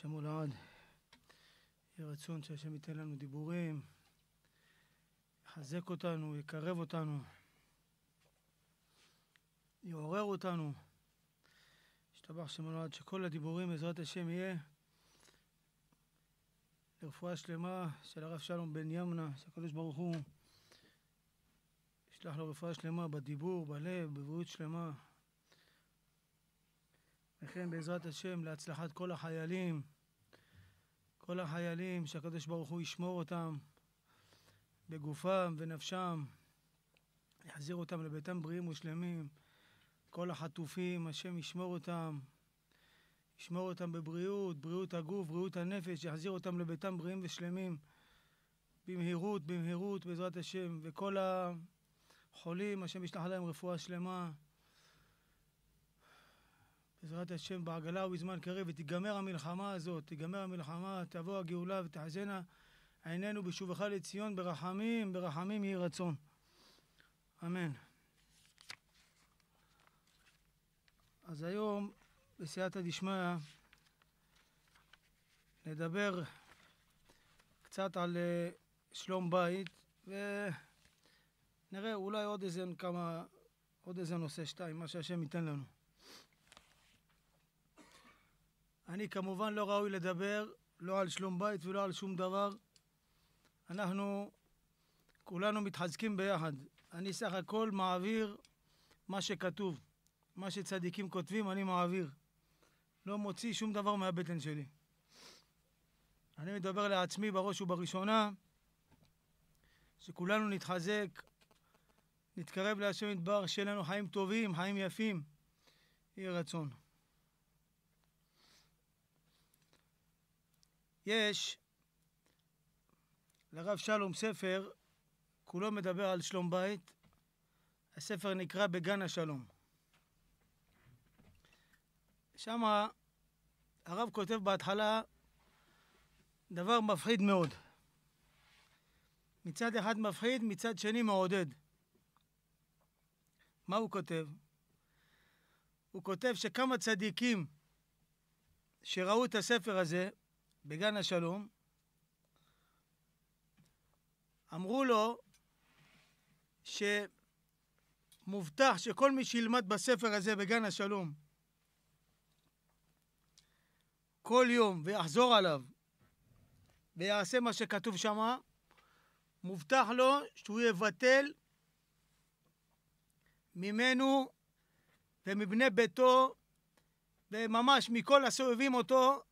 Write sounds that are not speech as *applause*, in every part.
השם הוא לעד. יהיה רצון שהשם ייתן לנו דיבורים, יחזק אותנו, יקרב אותנו, יעורר אותנו. ישתבח שם הלועד, שכל הדיבורים בעזרת השם יהיה לרפואה שלמה של הרב שלום בן ימנה, שהקדוש ברוך הוא ישלח לו רפואה שלמה בדיבור, בלב, בבריאות שלמה. וכן בעזרת השם להצלחת כל החיילים, כל החיילים, שהקדוש ברוך הוא ישמור אותם בגופם ונפשם, יחזיר אותם לביתם בריאים ושלמים. כל החטופים, השם ישמור אותם, ישמור אותם בבריאות, בריאות הגוף, בריאות הנפש, יחזיר אותם לביתם בריאים ושלמים. במהירות, במהירות, בעזרת השם. וכל החולים, השם ישלח להם רפואה שלמה. בעזרת השם, בעגלה ובזמן קרב, ותיגמר המלחמה הזאת, תיגמר המלחמה, תבוא הגאולה ותחזינה עינינו בשובך לציון, ברחמים, ברחמים יהי רצון. אמן. אז היום, בסייעתא דשמיא, נדבר קצת על אה, שלום בית, ונראה אולי עוד איזה כמה, עוד איזה נושא שתיים, מה שהשם ייתן לנו. אני כמובן לא ראוי לדבר לא על שלום בית ולא על שום דבר. אנחנו כולנו מתחזקים ביחד. אני סך הכל מעביר מה שכתוב. מה שצדיקים כותבים, אני מעביר. לא מוציא שום דבר מהבטן שלי. אני מדבר לעצמי בראש ובראשונה, שכולנו נתחזק, נתקרב להשם ידבר, שיהיה לנו חיים טובים, חיים יפים. יהי רצון. יש לרב שלום ספר, כולו מדבר על שלום בית. הספר נקרא בגן השלום. שם הרב כותב בהתחלה דבר מפחיד מאוד. מצד אחד מפחיד, מצד שני מעודד. מה הוא כותב? הוא כותב שכמה צדיקים שראו את הספר הזה, בגן השלום, אמרו לו שמובטח שכל מי שילמד בספר הזה בגן השלום כל יום ויחזור עליו ויעשה מה שכתוב שם, מובטח לו שהוא יבטל ממנו ומבני ביתו וממש מכל הסובבים אותו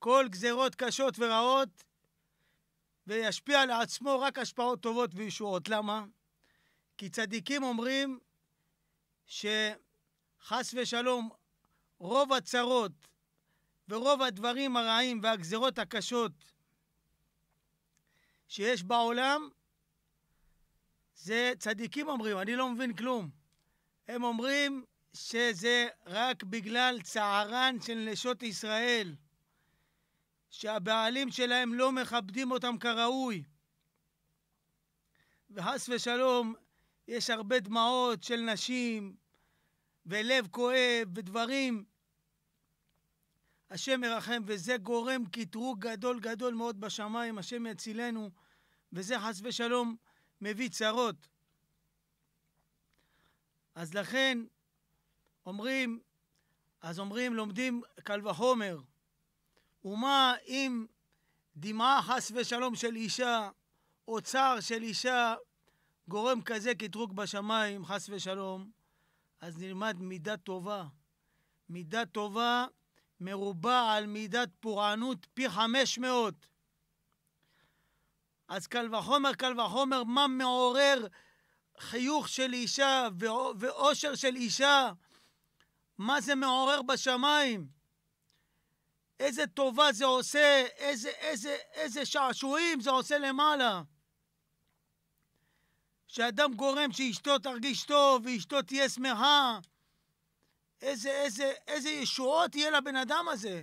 כל גזרות קשות ורעות, וישפיע לעצמו רק השפעות טובות וישועות. למה? כי צדיקים אומרים שחס ושלום, רוב הצרות ורוב הדברים הרעים והגזרות הקשות שיש בעולם, זה צדיקים אומרים, אני לא מבין כלום. הם אומרים שזה רק בגלל צערן של נשות ישראל. שהבעלים שלהם לא מכבדים אותם כראוי. וחס ושלום, יש הרבה דמעות של נשים, ולב כואב, ודברים. השם ירחם, וזה גורם קטרוג גדול גדול מאוד בשמיים, השם יצילנו, וזה חס ושלום מביא צרות. אז לכן אומרים, אז אומרים, לומדים קל וחומר. ומה אם דמעה חס ושלום של אישה, או צער של אישה, גורם כזה קטרוק בשמיים, חס ושלום, אז נלמד מידה טובה. מידה טובה מרובה על מידת פורענות פי חמש מאות. אז קל וחומר, קל וחומר, מה מעורר חיוך של אישה ואושר של אישה? מה זה מעורר בשמיים? איזה טובה זה עושה, איזה, איזה, איזה שעשועים זה עושה למעלה. שאדם גורם שאשתו תרגיש טוב ואשתו תהיה שמחה. איזה, איזה, איזה ישועות יהיה לבן אדם הזה.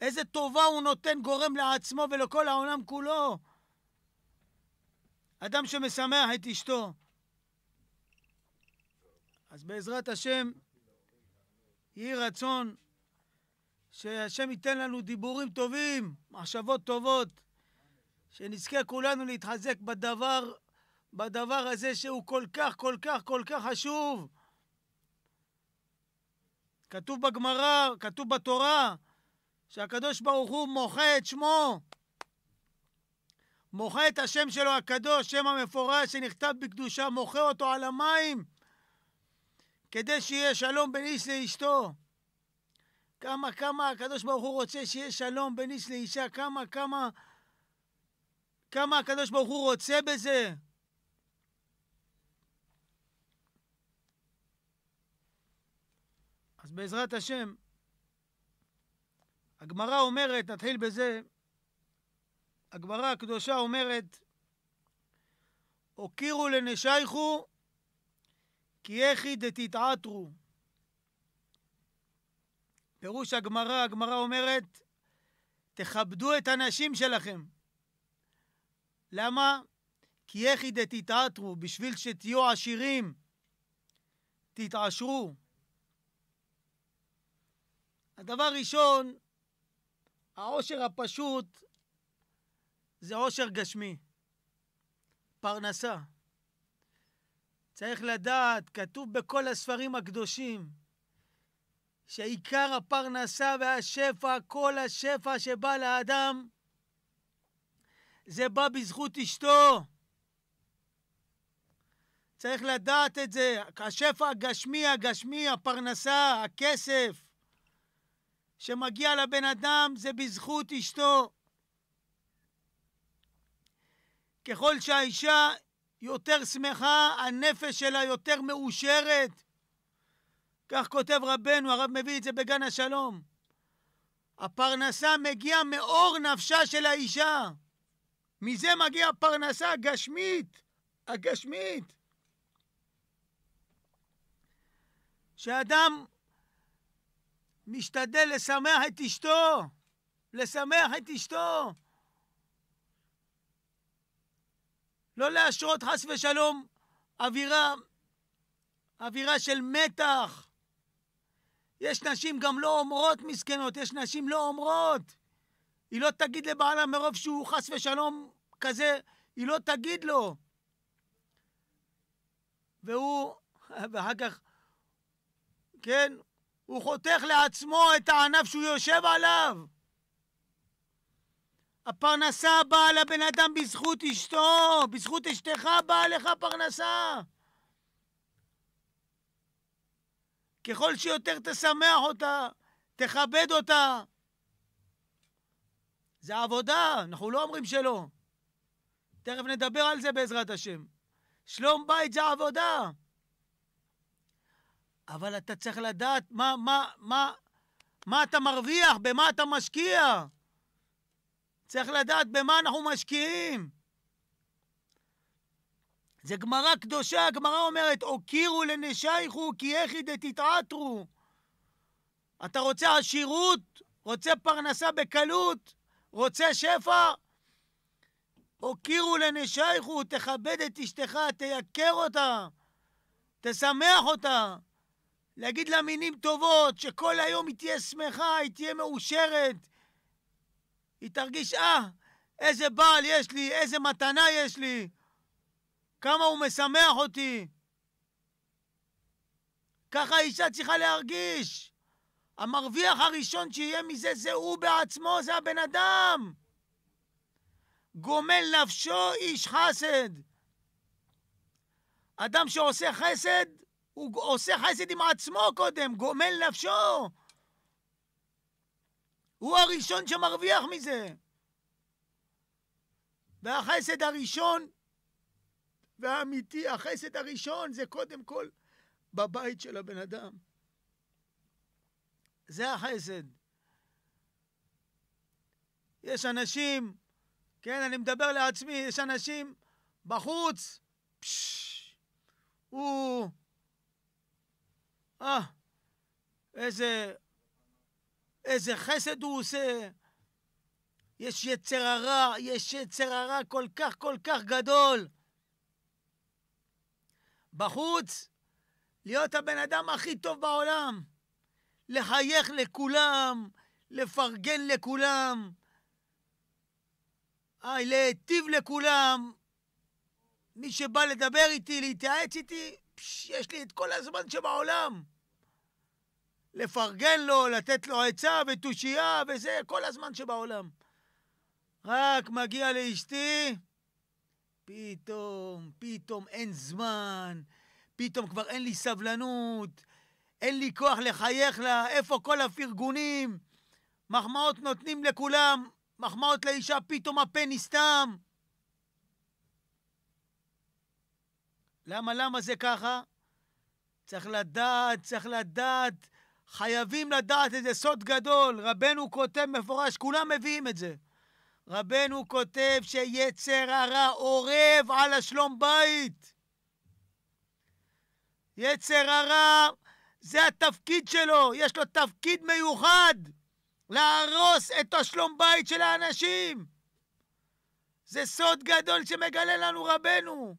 איזה טובה הוא נותן, גורם לעצמו ולכל העולם כולו. אדם שמשמח את אשתו. אז בעזרת השם, יהי רצון שהשם ייתן לנו דיבורים טובים, מחשבות טובות, שנזכה כולנו להתחזק בדבר, בדבר הזה שהוא כל כך, כל כך, כל כך חשוב. כתוב בגמרא, כתוב בתורה, שהקדוש ברוך הוא מוחה את שמו. מוחה את השם שלו הקדוש, שם המפורש שנכתב בקדושה, מוחה אותו על המים, כדי שיהיה שלום בין איש לאשתו. כמה, כמה הקדוש ברוך הוא רוצה שיהיה שלום בין איש לאישה, כמה, כמה, כמה הקדוש ברוך הוא רוצה בזה. אז בעזרת השם, הגמרא אומרת, נתחיל בזה, הגמרא הקדושה אומרת, הוקירו לנשייכו כי איכי דתתעתרו. פירוש הגמרא, הגמרא אומרת, תכבדו את הנשים שלכם. למה? כי יחי דתתעטרו, בשביל שתהיו עשירים, תתעשרו. הדבר ראשון, העושר הפשוט זה עושר גשמי, פרנסה. צריך לדעת, כתוב בכל הספרים הקדושים, שעיקר הפרנסה והשפע, כל השפע שבא לאדם, זה בא בזכות אשתו. צריך לדעת את זה. השפע הגשמי, הגשמי, הפרנסה, הכסף שמגיע לבן אדם זה בזכות אשתו. ככל שהאישה יותר שמחה, הנפש שלה יותר מאושרת, כך כותב רבנו, הרב מביא את זה בגן השלום. הפרנסה מגיעה מאור נפשה של האישה. מזה מגיעה הפרנסה הגשמית, הגשמית. שאדם משתדל לשמח את אשתו, לשמח את אשתו. לא להשרות חס ושלום אווירה, אווירה של מתח, יש נשים גם לא אומרות מסכנות, יש נשים לא אומרות. היא לא תגיד לבעלה מרוב שהוא חס ושלום כזה, היא לא תגיד לו. והוא, *laughs* ואחר כך, כן, הוא חותך לעצמו את הענף שהוא יושב עליו. הפרנסה באה לבן אדם בזכות אשתו, בזכות אשתך באה לך פרנסה. ככל שיותר תשמח אותה, תכבד אותה. זה עבודה, אנחנו לא אומרים שלא. תכף נדבר על זה בעזרת השם. שלום בית זה עבודה. אבל אתה צריך לדעת מה, מה, מה, מה אתה מרוויח, במה אתה משקיע. צריך לדעת במה אנחנו משקיעים. זה גמרא קדושה, הגמרא אומרת, הוקירו לנשייכו כי יחי דתתעטרו. אתה רוצה עשירות? רוצה פרנסה בקלות? רוצה שפע? הוקירו לנשייכו, תכבד את אשתך, תייקר אותה, תשמח אותה. להגיד לה מינים טובות, שכל היום היא תהיה שמחה, היא תהיה מאושרת. היא תרגיש, אה, איזה בעל יש לי, איזה מתנה יש לי. כמה הוא משמח אותי. ככה אישה צריכה להרגיש. המרוויח הראשון שיהיה מזה זה הוא בעצמו, זה הבן אדם. גומל נפשו איש חסד. אדם שעושה חסד, הוא עושה חסד עם עצמו קודם, גומל נפשו. הוא הראשון שמרוויח מזה. והחסד הראשון והאמיתי, החסד הראשון, זה קודם כל בבית של הבן אדם. זה החסד. יש אנשים, כן, אני מדבר לעצמי, יש אנשים בחוץ, פשש, הוא... אה, איזה... איזה חסד הוא עושה. יש יצר הרע, יש יצר הרע כל כך כל כך גדול. בחוץ, להיות הבן אדם הכי טוב בעולם, לחייך לכולם, לפרגן לכולם, אי, להיטיב לכולם. מי שבא לדבר איתי, להתייעץ איתי, פש, יש לי את כל הזמן שבעולם. לפרגן לו, לתת לו עצה ותושייה וזה, כל הזמן שבעולם. רק מגיע לאשתי, פתאום, פתאום אין זמן, פתאום כבר אין לי סבלנות, אין לי כוח לחייך לה, איפה כל הפרגונים? מחמאות נותנים לכולם, מחמאות לאישה, פתאום הפה נסתם. למה, למה זה ככה? צריך לדעת, צריך לדעת, חייבים לדעת איזה סוד גדול. רבנו כותב מפורש, כולם מביאים את זה. רבנו כותב שיצר הרע אורב על השלום בית. יצר הרע, זה התפקיד שלו, יש לו תפקיד מיוחד להרוס את השלום בית של האנשים. זה סוד גדול שמגלה לנו רבנו.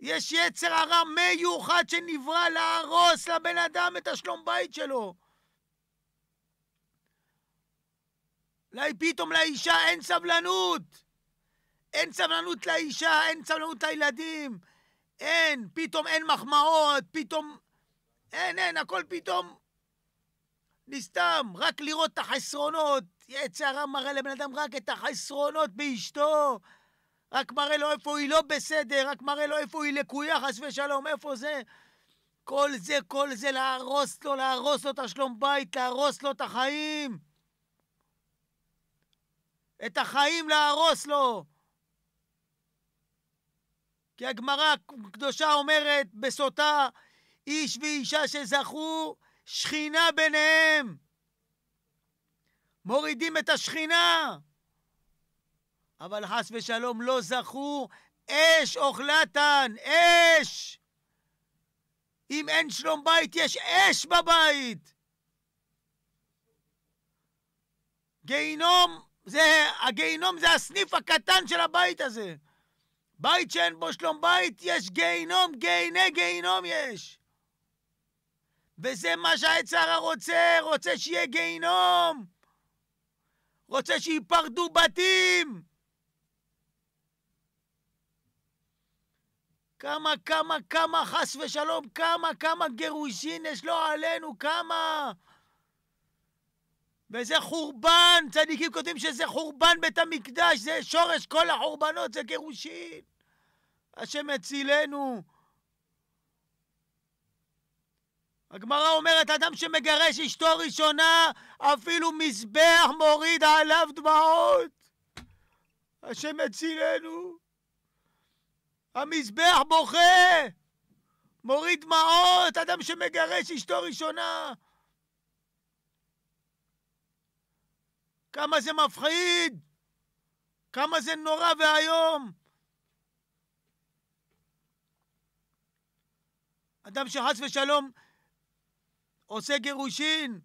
יש יצר הרע מיוחד שנברא להרוס לבן אדם את השלום בית שלו. אולי פתאום לאישה אין סבלנות. אין סבלנות לאישה, אין סבלנות לילדים. אין, פתאום אין מחמאות, פתאום... אין, אין, הכל פתאום נסתם, רק לראות את החסרונות. יצא הרע מראה לבן אדם רק את החסרונות באשתו. רק מראה לו איפה היא לא בסדר, רק מראה לו איפה היא לקויה, חס ושלום, איפה זה. כל זה, כל זה, להרוס לו, להרוס לו את השלום בית, להרוס לו את החיים. את החיים להרוס לו. כי הגמרא הקדושה אומרת בסוטה, איש ואישה שזכו, שכינה ביניהם. מורידים את השכינה. אבל חס ושלום לא זכו, אש אוכלתן, אש! אם אין שלום בית, יש אש בבית! גיהינום זה, הגיהינום זה הסניף הקטן של הבית הזה. בית שאין בו שלום בית, יש גיהינום, גיהיני גיהינום יש. וזה מה הרע רוצה, רוצה שיהיה גיהינום. רוצה שייפרדו בתים. כמה, כמה, כמה, חס ושלום, כמה, כמה גירושין יש לו עלינו, כמה. וזה חורבן, צדיקים כותבים שזה חורבן בית המקדש, זה שורש כל החורבנות, זה גירושין. השם הצילנו. הגמרא אומרת, אדם שמגרש אשתו ראשונה, אפילו מזבח מוריד עליו דמעות. השם הצילנו. המזבח בוכה, מוריד דמעות, אדם שמגרש אשתו ראשונה. כמה זה מפחיד! כמה זה נורא ואיום! אדם שחס ושלום עושה גירושין,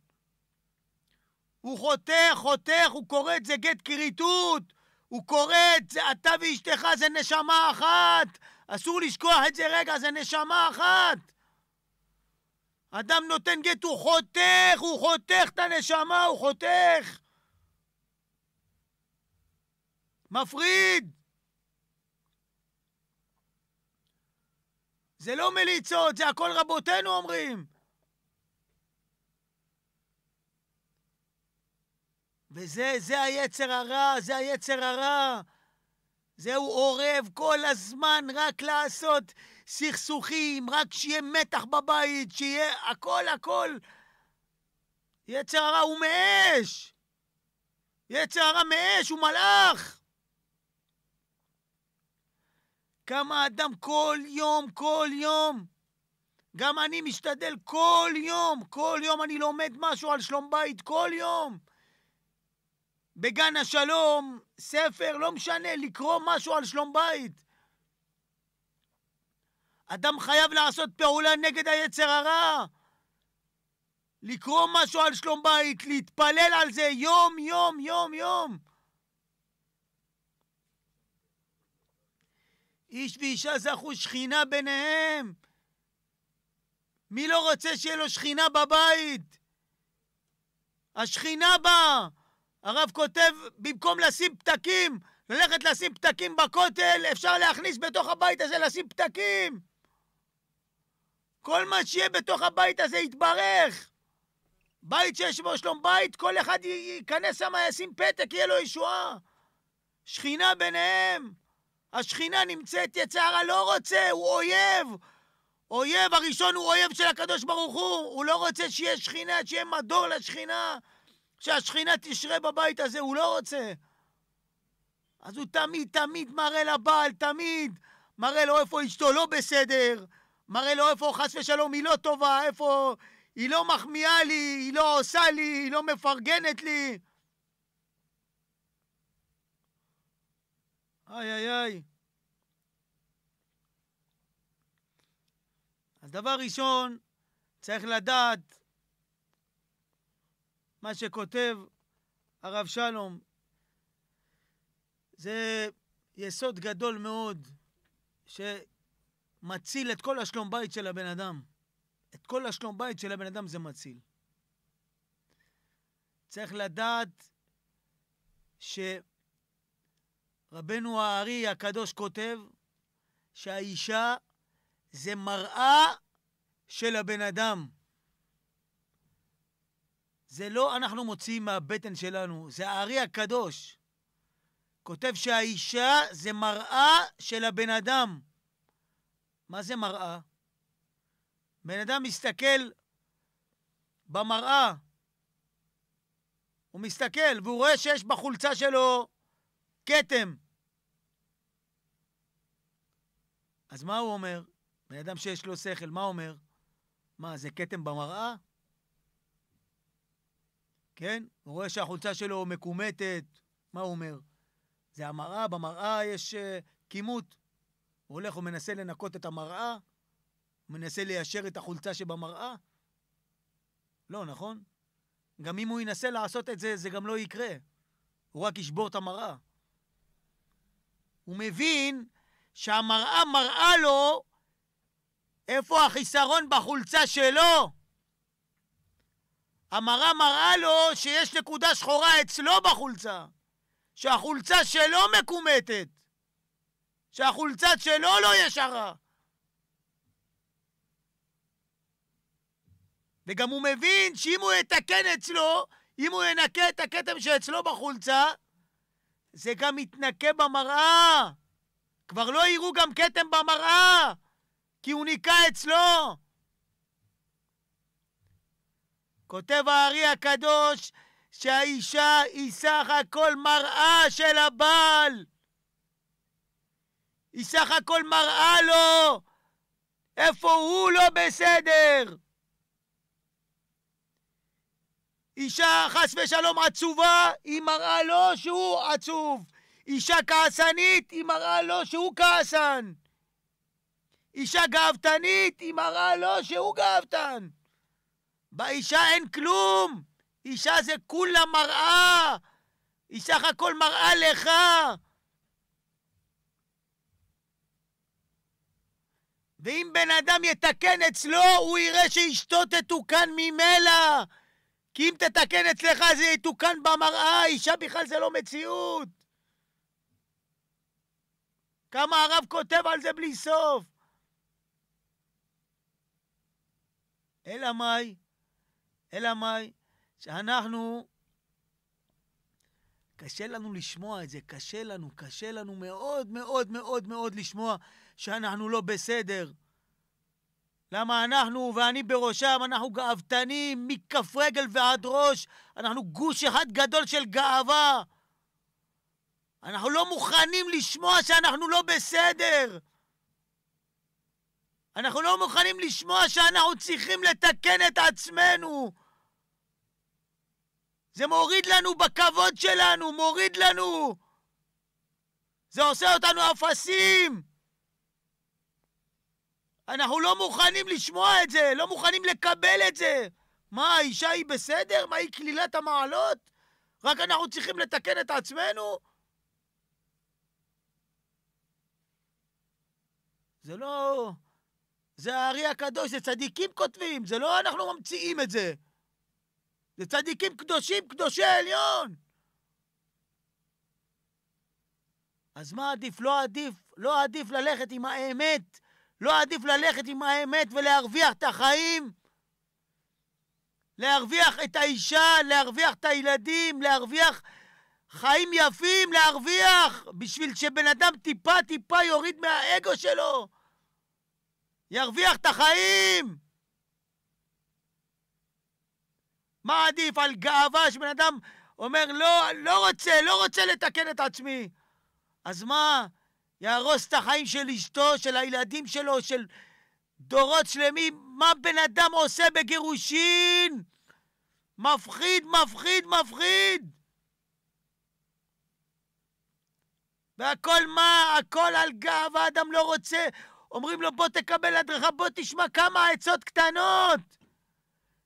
הוא חותך, חותך, הוא קורא את זה גט כריתות, הוא קורא את זה, אתה ואשתך זה נשמה אחת, אסור לשכוח את זה רגע, זה נשמה אחת. אדם נותן גט, הוא חותך, הוא חותך את הנשמה, הוא חותך. מפריד! זה לא מליצות, זה הכל רבותינו אומרים. וזה, זה היצר הרע, זה היצר הרע. זהו אורב כל הזמן רק לעשות סכסוכים, רק שיהיה מתח בבית, שיהיה הכל הכל. יצר הרע הוא מאש! יצר הרע מאש, הוא מלאך! כמה אדם כל יום, כל יום. גם אני משתדל כל יום, כל יום אני לומד משהו על שלום בית, כל יום. בגן השלום, ספר, לא משנה, לקרוא משהו על שלום בית. אדם חייב לעשות פעולה נגד היצר הרע. לקרוא משהו על שלום בית, להתפלל על זה יום, יום, יום, יום. איש ואישה זכו שכינה ביניהם. מי לא רוצה שיהיה לו שכינה בבית? השכינה באה. הרב כותב, במקום לשים פתקים, ללכת לשים פתקים בכותל, אפשר להכניס בתוך הבית הזה לשים פתקים. כל מה שיהיה בתוך הבית הזה יתברך. בית שיש בו שלום בית, כל אחד ייכנס שם, ישים פתק, יהיה לו ישועה. שכינה ביניהם. השכינה נמצאת, יצר הרע לא רוצה, הוא אויב. אויב הראשון הוא אויב של הקדוש ברוך הוא, הוא לא רוצה שיהיה שכינה, שיהיה מדור לשכינה, שהשכינה תשרה בבית הזה, הוא לא רוצה. אז הוא תמיד תמיד מראה לבעל, תמיד מראה לו איפה אשתו לא בסדר, מראה לו איפה חס ושלום היא לא טובה, איפה היא לא מחמיאה לי, היא לא עושה לי, היא לא מפרגנת לי. איי איי איי. אז דבר ראשון, צריך לדעת מה שכותב הרב שלום. זה יסוד גדול מאוד, שמציל את כל השלום בית של הבן אדם. את כל השלום בית של הבן אדם זה מציל. צריך לדעת ש... רבנו הארי הקדוש כותב שהאישה זה מראה של הבן אדם. זה לא אנחנו מוציאים מהבטן שלנו, זה הארי הקדוש. כותב שהאישה זה מראה של הבן אדם. מה זה מראה? בן אדם מסתכל במראה, הוא מסתכל והוא רואה שיש בחולצה שלו כתם. אז מה הוא אומר? בן אדם שיש לו שכל, מה אומר? מה, זה כתם במראה? כן? הוא רואה שהחולצה שלו מקומטת, מה הוא אומר? זה המראה, במראה יש uh, כימות. הוא הולך ומנסה לנקות את המראה, הוא מנסה ליישר את החולצה שבמראה. לא, נכון? גם אם הוא ינסה לעשות את זה, זה גם לא יקרה. הוא רק ישבור את המראה. הוא מבין שהמראה מראה לו איפה החיסרון בחולצה שלו. המראה מראה לו שיש נקודה שחורה אצלו בחולצה, שהחולצה שלו מקומטת, שהחולצה שלו לא ישרה. וגם הוא מבין שאם הוא יתקן אצלו, אם הוא ינקה את הכתם שאצלו בחולצה, זה גם יתנקה במראה. כבר לא יראו גם כתם במראה, כי הוא ניקה אצלו. כותב הארי הקדוש שהאישה היא סך הכל מראה של הבעל. היא סך הכל מראה לו איפה הוא לא בסדר. אישה חס ושלום עצובה, היא מראה לו שהוא עצוב. אישה כעסנית, היא מראה לו שהוא כעסן. אישה גאוותנית, היא מראה לו שהוא גאוותן. באישה אין כלום. אישה זה כולה מראה. היא סך הכל מראה לך. ואם בן אדם יתקן אצלו, הוא יראה שאשתו תתוקן ממילא. כי אם תתקן אצלך זה יתוקן במראה, אישה בכלל זה לא מציאות. כמה הרב כותב על זה בלי סוף. אלא מאי? אלא מאי? שאנחנו, קשה לנו לשמוע את זה, קשה לנו, קשה לנו מאוד מאוד מאוד מאוד לשמוע שאנחנו לא בסדר. למה אנחנו, ואני בראשם, אנחנו גאוותנים מכף רגל ועד ראש, אנחנו גוש אחד גדול של גאווה. אנחנו לא מוכנים לשמוע שאנחנו לא בסדר. אנחנו לא מוכנים לשמוע שאנחנו צריכים לתקן את עצמנו. זה מוריד לנו בכבוד שלנו, מוריד לנו. זה עושה אותנו אפסים. אנחנו לא מוכנים לשמוע את זה, לא מוכנים לקבל את זה. מה, האישה היא בסדר? מה, היא כלילת המעלות? רק אנחנו צריכים לתקן את עצמנו? זה לא... זה הארי הקדוש, זה צדיקים כותבים, זה לא אנחנו ממציאים את זה. זה צדיקים קדושים, קדושי עליון. אז מה עדיף? לא עדיף, לא עדיף ללכת עם האמת. לא עדיף ללכת עם האמת ולהרוויח את החיים? להרוויח את האישה, להרוויח את הילדים, להרוויח חיים יפים להרוויח, בשביל שבן אדם טיפה-טיפה יוריד מהאגו שלו. ירוויח את החיים! מה עדיף על גאווה שבן אדם אומר, לא, לא רוצה, לא רוצה לתקן את עצמי. אז מה, יהרוס את החיים של אשתו, של הילדים שלו, של דורות שלמים? מה בן אדם עושה בגירושין? מפחיד, מפחיד, מפחיד. והכל מה? הכל על גב, האדם לא רוצה. אומרים לו, בוא תקבל הדרכה, בוא תשמע כמה עצות קטנות.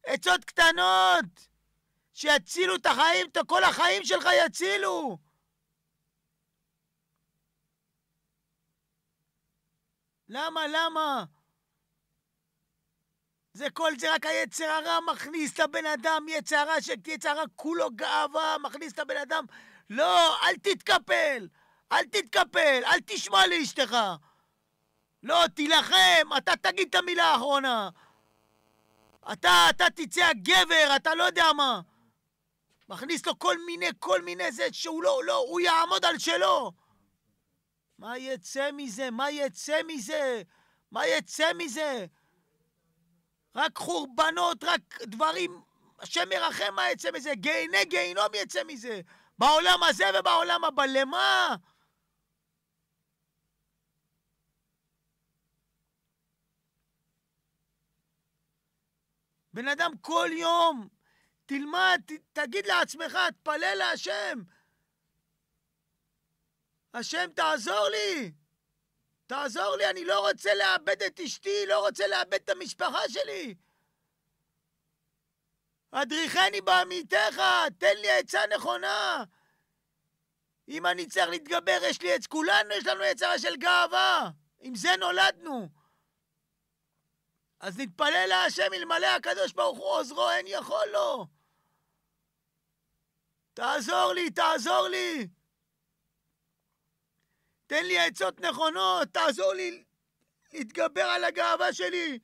עצות קטנות. שיצילו את החיים, את כל החיים שלך יצילו. למה? למה? זה כל זה רק היצר הרע מכניס את הבן אדם, יצר הרע שכיצר הרע כולו גאווה, מכניס את הבן אדם. לא, אל תתקפל. אל תתקפל, אל תשמע לאשתך. לא, תילחם, אתה תגיד את המילה האחרונה. אתה, אתה תצא הגבר, אתה לא יודע מה. מכניס לו כל מיני, כל מיני זה, שהוא לא, לא, הוא יעמוד על שלו. מה יצא מזה? מה יצא מזה? מה יצא מזה? רק חורבנות, רק דברים, השם ירחם מה יצא מזה, גיהני גיהינום יצא מזה, בעולם הזה ובעולם הבא, למה? בן אדם כל יום, תלמד, ת, תגיד לעצמך, תפלל להשם. השם, תעזור לי. תעזור לי, אני לא רוצה לאבד את אשתי, לא רוצה לאבד את המשפחה שלי. אדריכני בעמיתך, תן לי עצה נכונה. אם אני צריך להתגבר, יש לי עץ, כולנו יש לנו עצה של גאווה. עם זה נולדנו. אז נתפלל להשם אלמלא הקדוש ברוך הוא עוזרו, אין יכול לו. תעזור לי, תעזור לי. תן לי עצות נכונות, תעזור לי להתגבר על הגאווה שלי.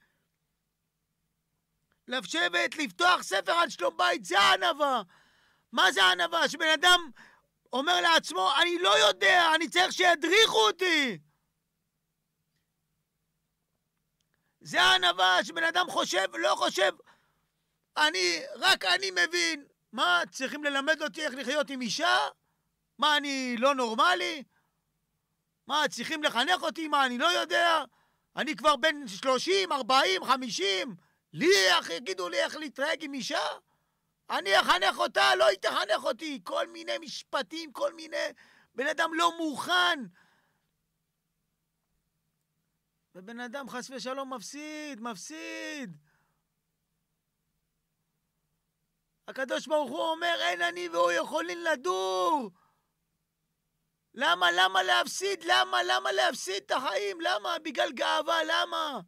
לשבת, לפתוח ספר על שלום בית, זה הענווה. מה זה הענווה? שבן אדם אומר לעצמו, אני לא יודע, אני צריך שידריכו אותי. זה הענווה שבן אדם חושב, לא חושב. אני, רק אני מבין. מה, צריכים ללמד אותי איך לחיות עם אישה? מה, אני לא נורמלי? מה, צריכים לחנך אותי? מה, אני לא יודע? אני כבר בן 30, 40, 50? לי, איך יגידו לי איך להתנהג עם אישה? אני אחנך אותה, לא היא תחנך אותי. כל מיני משפטים, כל מיני... בן אדם לא מוכן. ובן אדם חס ושלום מפסיד, מפסיד. הקדוש ברוך הוא אומר, אין אני והוא יכולים לדור. למה, למה להפסיד? למה, למה להפסיד את החיים? למה? בגלל גאווה, למה?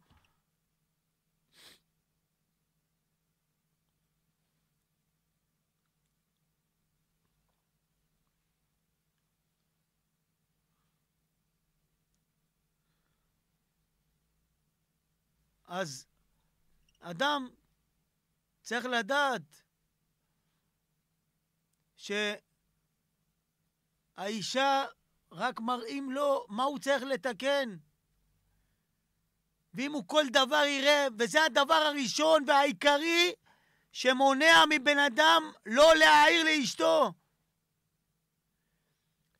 אז אדם צריך לדעת שהאישה רק מראים לו מה הוא צריך לתקן. ואם הוא כל דבר יראה, וזה הדבר הראשון והעיקרי שמונע מבן אדם לא להעיר לאשתו.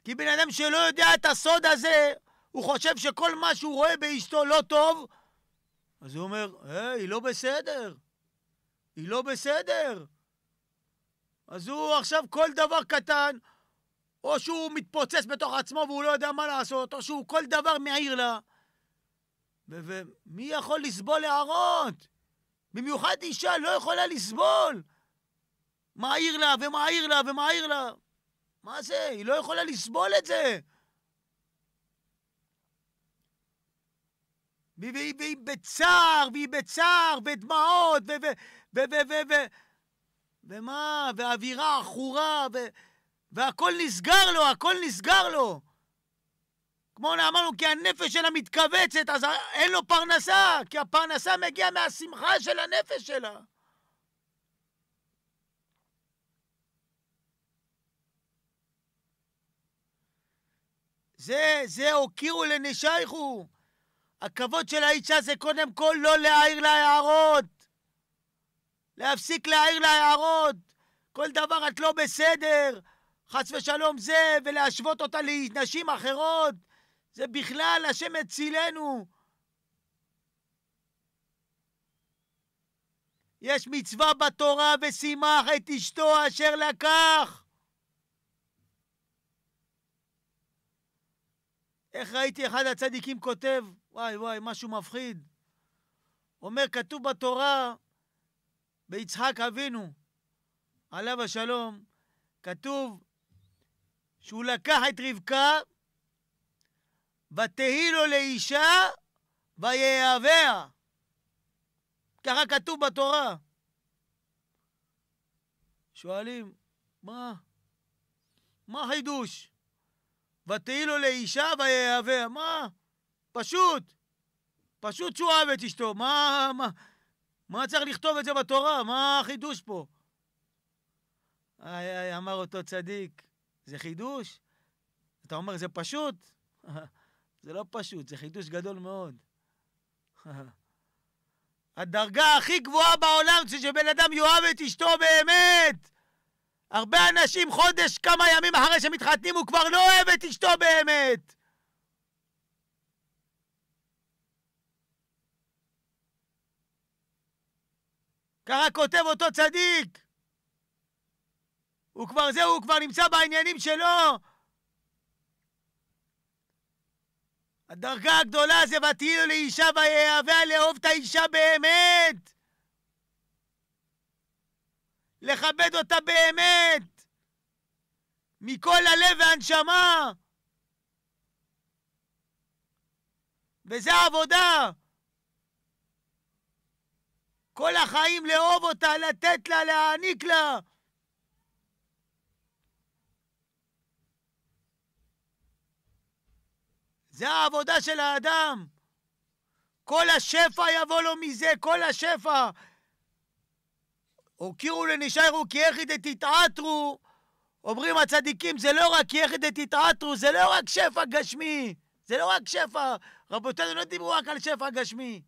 כי בן אדם שלא יודע את הסוד הזה, הוא חושב שכל מה שהוא רואה באשתו לא טוב, אז הוא אומר, היי, היא לא בסדר. היא לא בסדר. אז הוא עכשיו כל דבר קטן, או שהוא מתפוצץ בתוך עצמו והוא לא יודע מה לעשות, או שהוא כל דבר מעיר לה. ומי יכול לסבול הערות? במיוחד אישה לא יכולה לסבול. מעיר לה ומעיר לה ומעיר לה. מה זה? היא לא יכולה לסבול את זה. והיא, בצער, והיא בצער, ודמעות, ו... ו... ו... ו... ו... ומה, ואווירה עכורה, ו... והכל נסגר לו, הכל נסגר לו. כמו אמרנו, כי הנפש שלה מתכווצת, אז אין לו פרנסה, כי הפרנסה מגיעה מהשמחה של הנפש שלה. זה, זה הוקירו לנשייכו. הכבוד של האישה זה קודם כל לא להעיר לה הערות. להפסיק להעיר לה הערות. כל דבר את לא בסדר, חס ושלום זה, ולהשוות אותה לנשים אחרות. זה בכלל, השם הצילנו. יש מצווה בתורה ושימח את אשתו אשר לקח. איך ראיתי אחד הצדיקים כותב? וואי וואי, משהו מפחיד. אומר, כתוב בתורה, ביצחק אבינו, עליו השלום, כתוב שהוא לקח את רבקה, ותהי לו לאישה, ויהאביה. ככה כתוב בתורה. שואלים, מה? מה החידוש? ותהי לו לאישה ויהאביה. מה? פשוט. פשוט שהוא אהב את אשתו. מה, מה, מה צריך לכתוב את זה בתורה? מה החידוש פה? איי, איי, אמר אותו צדיק, זה חידוש? אתה אומר, זה פשוט? *laughs* זה לא פשוט, זה חידוש גדול מאוד. *laughs* הדרגה הכי גבוהה בעולם זה שבן אדם יאהב את אשתו באמת. הרבה אנשים חודש, כמה ימים אחרי שמתחתנים, הוא כבר לא אוהב את אשתו באמת. ככה כותב אותו צדיק. הוא כבר זהו, הוא כבר נמצא בעניינים שלו. הדרגה הגדולה זה ותהיו לאישה ויהווה לאהוב את האישה באמת. לכבד אותה באמת. מכל הלב והנשמה. וזה העבודה. כל החיים לאהוב אותה, לתת לה, להעניק לה. זה העבודה של האדם. כל השפע יבוא לו מזה, כל השפע. הוקירו לנשארו כי איך ידע תתעטרו. אומרים הצדיקים, זה לא רק יחיד תתעטרו, זה לא רק שפע גשמי. זה לא רק שפע. רבותינו לא דיברו רק על שפע גשמי.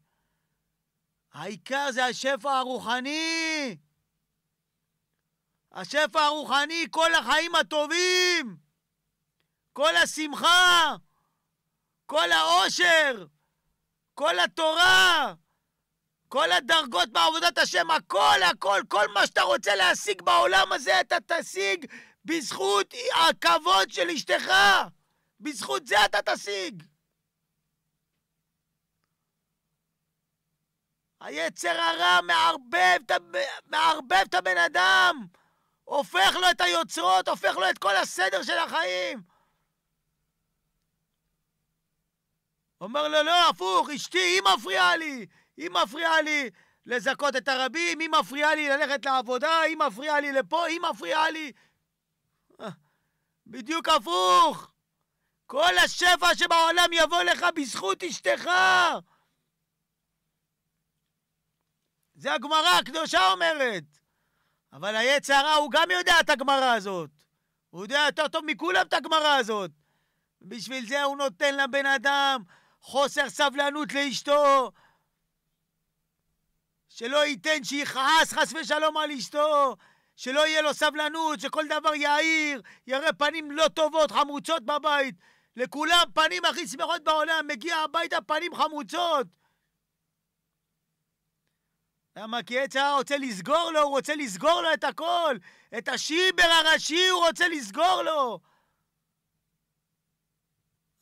העיקר זה השפע הרוחני! השפע הרוחני, כל החיים הטובים! כל השמחה! כל העושר! כל התורה! כל הדרגות בעבודת השם, הכל, הכל, כל מה שאתה רוצה להשיג בעולם הזה, אתה תשיג בזכות הכבוד של אשתך. בזכות זה אתה תשיג. היצר הרע מערבב את, מערבב את הבן אדם, הופך לו את היוצרות, הופך לו את כל הסדר של החיים. אומר לו, לא, הפוך, אשתי, היא מפריעה לי, היא מפריעה לי לזכות את הרבים, היא מפריעה לי ללכת לעבודה, היא מפריעה לי לפה, היא מפריעה לי. אה, בדיוק הפוך. כל השפע שבעולם יבוא לך בזכות אשתך. זה הגמרא הקדושה אומרת. אבל היצע הרע, הוא גם יודע את הגמרא הזאת. הוא יודע יותר טוב מכולם את הגמרא הזאת. בשביל זה הוא נותן לבן אדם חוסר סבלנות לאשתו. שלא ייתן שיכעס חס ושלום על אשתו. שלא יהיה לו סבלנות, שכל דבר יאיר, יראה פנים לא טובות, חמוצות בבית. לכולם פנים הכי שמחות בעולם, מגיע הביתה פנים חמוצות. למה? כי עץ הרע רוצה לסגור לו, הוא רוצה לסגור לו את הכל. את השיבר הראשי הוא רוצה לסגור לו.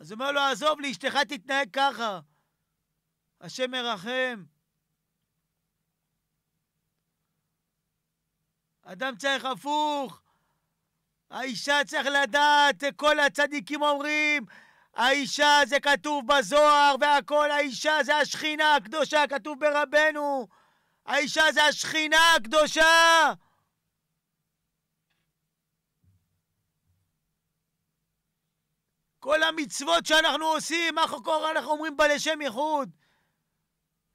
אז הוא אומר לו, עזוב לי, אשתך תתנהג ככה. השם מרחם. אדם צריך הפוך. האישה צריך לדעת, כל הצדיקים אומרים, האישה זה כתוב בזוהר והכל, האישה זה השכינה הקדושה, כתוב ברבנו. האישה זה השכינה הקדושה! כל המצוות שאנחנו עושים, מה קורה? אנחנו אומרים בה לשם ייחוד.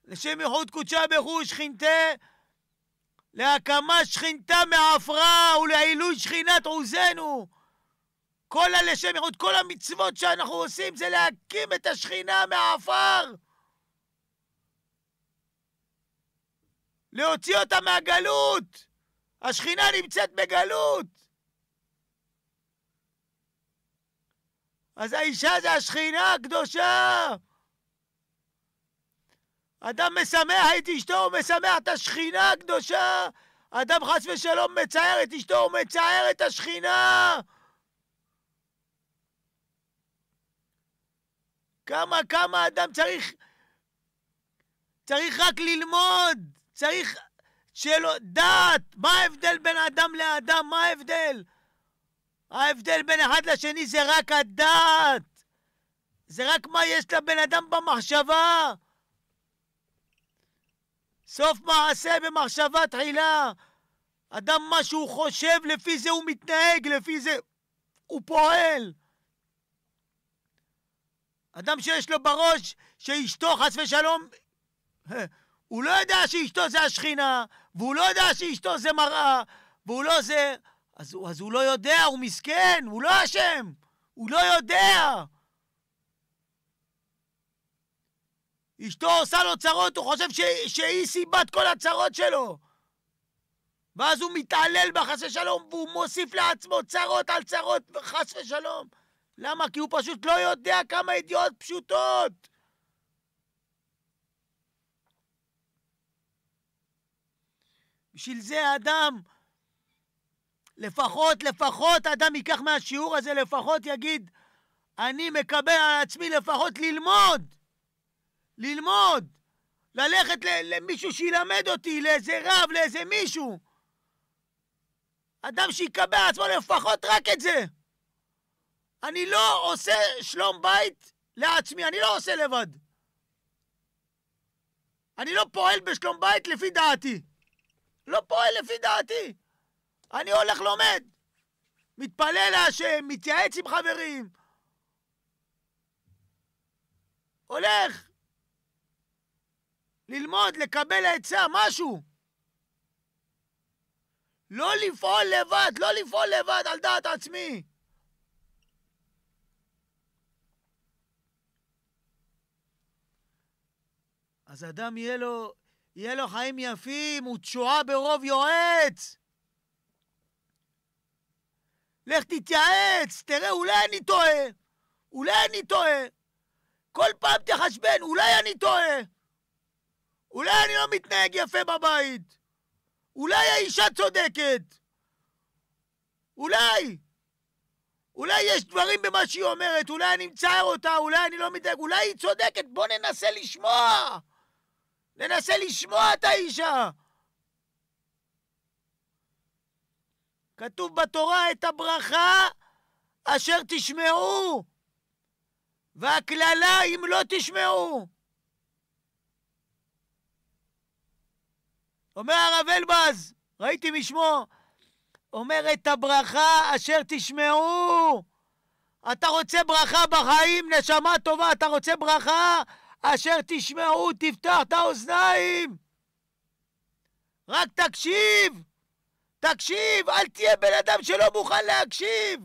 לשם ייחוד קודשה בחור שכינתה, להקמה שכינתה מעפרה ולעילוי שכינת עוזנו. כל הלשם ייחוד, כל המצוות שאנחנו עושים זה להקים את השכינה מעפר. להוציא אותה מהגלות. השכינה נמצאת בגלות. אז האישה זה השכינה הקדושה. אדם משמח את אשתו, הוא משמח את השכינה הקדושה. אדם חס ושלום מצער את אשתו, הוא מצער את השכינה. כמה, כמה אדם צריך, צריך רק ללמוד. צריך שיהיה לו דעת. מה ההבדל בין אדם לאדם? מה ההבדל? ההבדל בין אחד לשני זה רק הדעת. זה רק מה יש לבן אדם במחשבה. סוף מעשה במחשבה תחילה. אדם, מה שהוא חושב, לפי זה הוא מתנהג, לפי זה הוא פועל. אדם שיש לו בראש שאשתו, חס ושלום, הוא לא יודע שאשתו זה השכינה, והוא לא יודע שאשתו זה מראה, והוא לא זה... אז, אז הוא לא יודע, הוא מסכן, הוא לא אשם, הוא לא יודע. אשתו עושה לו צרות, הוא חושב ש... שהיא סיבת כל הצרות שלו. ואז הוא מתעלל בה, חס ושלום, והוא מוסיף לעצמו צרות על צרות, חס ושלום. למה? כי הוא פשוט לא יודע כמה ידיעות פשוטות. בשביל זה האדם, לפחות, לפחות אדם ייקח מהשיעור הזה, לפחות יגיד, אני מקבל על עצמי לפחות ללמוד. ללמוד. ללכת למישהו שילמד אותי, לאיזה רב, לאיזה מישהו. אדם שיקבע עצמו לפחות רק את זה. אני לא עושה שלום בית לעצמי, אני לא עושה לבד. אני לא פועל בשלום בית לפי דעתי. לא פועל לפי דעתי. אני הולך לומד, מתפלל להשם, מתייעץ עם חברים. הולך ללמוד, לקבל עצה, משהו. לא לפעול לבד, לא לפעול לבד על דעת עצמי. אז אדם יהיה לו יהיה לו חיים יפים הוא תשועה ברוב יועץ. לך תתייעץ, תראה, אולי אני טועה. אולי אני טועה. כל פעם תחשבן, אולי אני טועה. אולי אני לא מתנהג יפה בבית. אולי האישה צודקת. אולי. אולי יש דברים במה שהיא אומרת, אולי אני מצער אותה, אולי אני לא מתנהג, אולי היא צודקת, בוא ננסה לשמוע. תנסה לשמוע את האישה. כתוב בתורה את הברכה אשר תשמעו, והקללה אם לא תשמעו. אומר הרב אלבז, ראיתי משמו, אומר את הברכה אשר תשמעו. אתה רוצה ברכה בחיים, נשמה טובה, אתה רוצה ברכה, אשר תשמעו תפתח את האוזניים. רק תקשיב, תקשיב, אל תהיה בן אדם שלא מוכן להקשיב.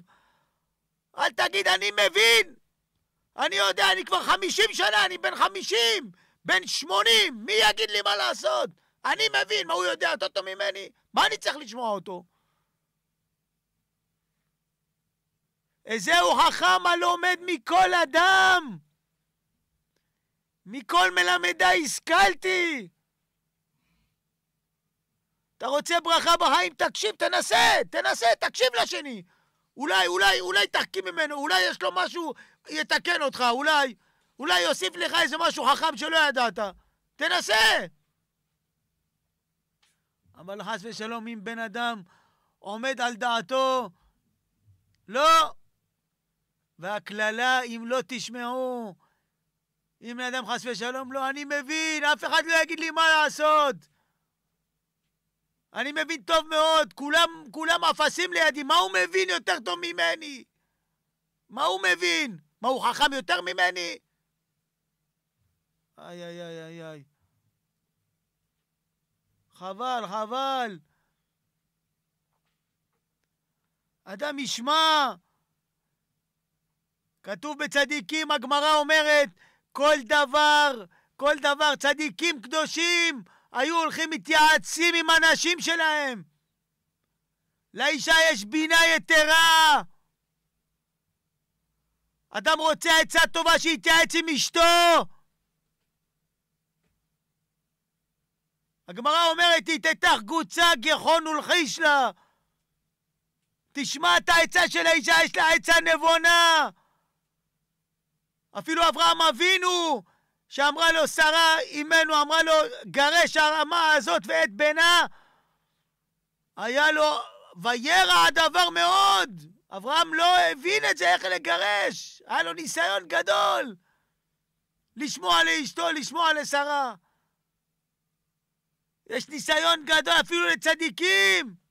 אל תגיד, אני מבין. אני יודע, אני כבר חמישים שנה, אני בן חמישים! בן שמונים! מי יגיד לי מה לעשות? אני מבין, מה הוא יודע יותר טוב ממני? מה אני צריך לשמוע אותו? איזהו חכם הלומד מכל אדם. מכל מלמדיי השכלתי! אתה רוצה ברכה בחיים? תקשיב, תנסה, תנסה, תקשיב לשני. אולי, אולי, אולי תחכים ממנו, אולי יש לו משהו, יתקן אותך, אולי, אולי יוסיף לך איזה משהו חכם שלא ידעת. תנסה! אבל חס ושלום, אם בן אדם עומד על דעתו, לא. והקללה, אם לא תשמעו, אם אדם חס ושלום, לא, אני מבין, אף אחד לא יגיד לי מה לעשות. אני מבין טוב מאוד, כולם, כולם אפסים לידי, מה הוא מבין יותר טוב ממני? מה הוא מבין? מה, הוא חכם יותר ממני? איי, איי, איי, איי, איי. חבל, חבל. אדם ישמע. כתוב בצדיקים, הגמרא אומרת, כל דבר, כל דבר, צדיקים קדושים היו הולכים מתייעצים עם הנשים שלהם. לאישה יש בינה יתרה. אדם רוצה עצה טובה שיתייעץ עם אשתו. הגמרא אומרת, היא תתח גוצה גחון ולחיש לה. תשמע את העצה של האישה, יש לה עצה נבונה. אפילו אברהם אבינו, שאמרה לו, שרה אימנו, אמרה לו, גרש הרמה הזאת ואת בנה, היה לו, וירע הדבר מאוד. אברהם לא הבין את זה, איך לגרש. היה לו ניסיון גדול. לשמוע לאשתו, לשמוע לשרה. יש ניסיון גדול אפילו לצדיקים.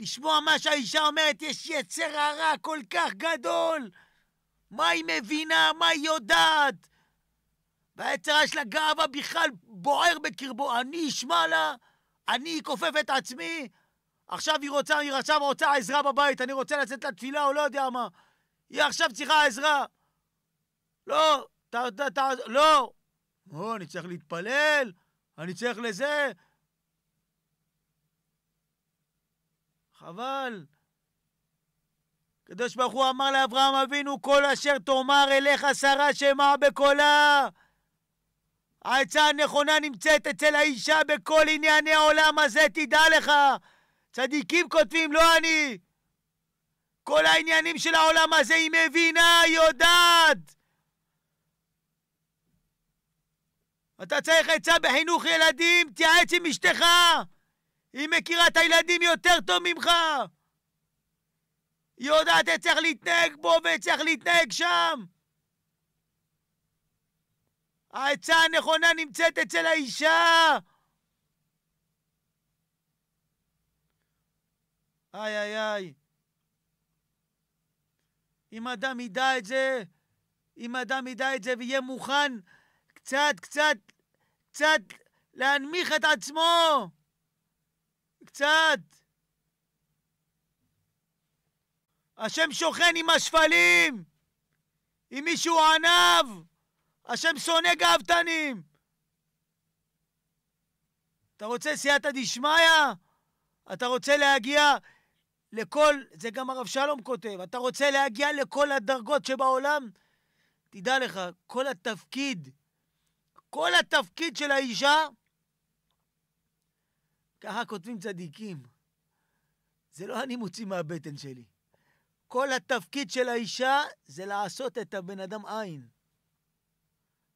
לשמוע מה שהאישה אומרת, יש יצר הרע כל כך גדול. מה היא מבינה? מה היא יודעת? והיצרה של הגאווה בכלל בוער בקרבו. אני אשמע לה? אני אכופף את עצמי? עכשיו היא רוצה, היא עכשיו רוצה עזרה בבית, אני רוצה לצאת לתפילה או לא יודע מה. היא עכשיו צריכה עזרה. לא, ת, ת, ת, לא. או, אני צריך להתפלל, אני צריך לזה. חבל. הקדוש ברוך הוא אמר לאברהם אבינו, כל אשר תאמר אליך שרה שמע בקולה. העצה הנכונה נמצאת אצל האישה בכל ענייני העולם הזה, תדע לך. צדיקים כותבים, לא אני. כל העניינים של העולם הזה היא מבינה, היא יודעת. אתה צריך עצה בחינוך ילדים, תיעץ עם אשתך. היא מכירה את הילדים יותר טוב ממך! היא יודעת איך להתנהג בו וצריך להתנהג שם! העצה הנכונה נמצאת אצל האישה! איי איי איי. אם אדם ידע את זה, אם אדם ידע את זה ויהיה מוכן קצת, קצת, קצת להנמיך את עצמו, קצת. השם שוכן עם השפלים, עם מישהו ענב, השם שונא גאוותנים. אתה רוצה סייעתא דשמיא? אתה רוצה להגיע לכל, זה גם הרב שלום כותב, אתה רוצה להגיע לכל הדרגות שבעולם? תדע לך, כל התפקיד, כל התפקיד של האישה ככה כותבים צדיקים. זה לא אני מוציא מהבטן שלי. כל התפקיד של האישה זה לעשות את הבן אדם עין.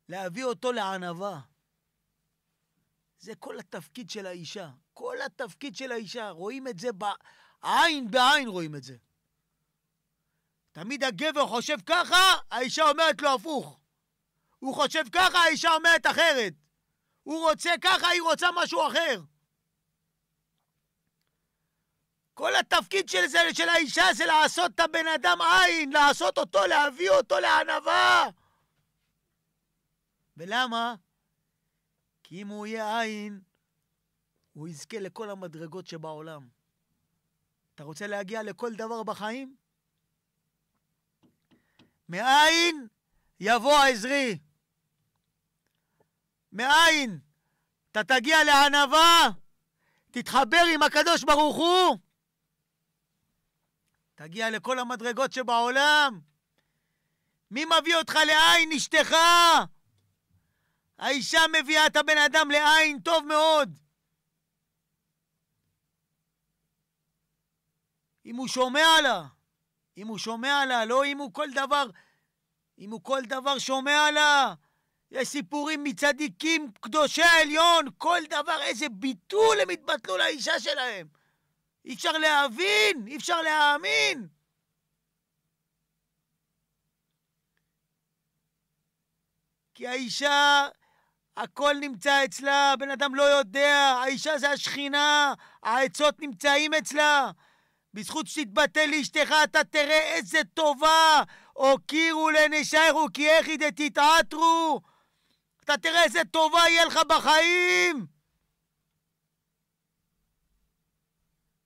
להביא אותו לענווה. זה כל התפקיד של האישה. כל התפקיד של האישה, רואים את זה בעין בעין רואים את זה. תמיד הגבר חושב ככה, האישה אומרת לו הפוך. הוא חושב ככה, האישה אומרת אחרת. הוא רוצה ככה, היא רוצה משהו אחר. כל התפקיד של, זה, של האישה זה לעשות את הבן אדם עין, לעשות אותו, להביא אותו לענווה. ולמה? כי אם הוא יהיה עין, הוא יזכה לכל המדרגות שבעולם. אתה רוצה להגיע לכל דבר בחיים? מאין יבוא העזרי. מאין? אתה תגיע לענווה, תתחבר עם הקדוש ברוך הוא, תגיע לכל המדרגות שבעולם. מי מביא אותך לעין? אשתך! האישה מביאה את הבן אדם לעין טוב מאוד. אם הוא שומע לה, אם הוא שומע לה, לא אם הוא כל דבר, אם הוא כל דבר שומע לה. יש סיפורים מצדיקים קדושי העליון, כל דבר, איזה ביטול הם התבטלו לאישה שלהם. אי אפשר להבין, אי אפשר להאמין. כי האישה, הכל נמצא אצלה, הבן אדם לא יודע, האישה זה השכינה, העצות נמצאים אצלה. בזכות שתתבטא לאשתך, אתה תראה איזה טובה. הוקירו לנשארו, כי איך יחידה תתעטרו. אתה תראה איזה טובה יהיה לך בחיים.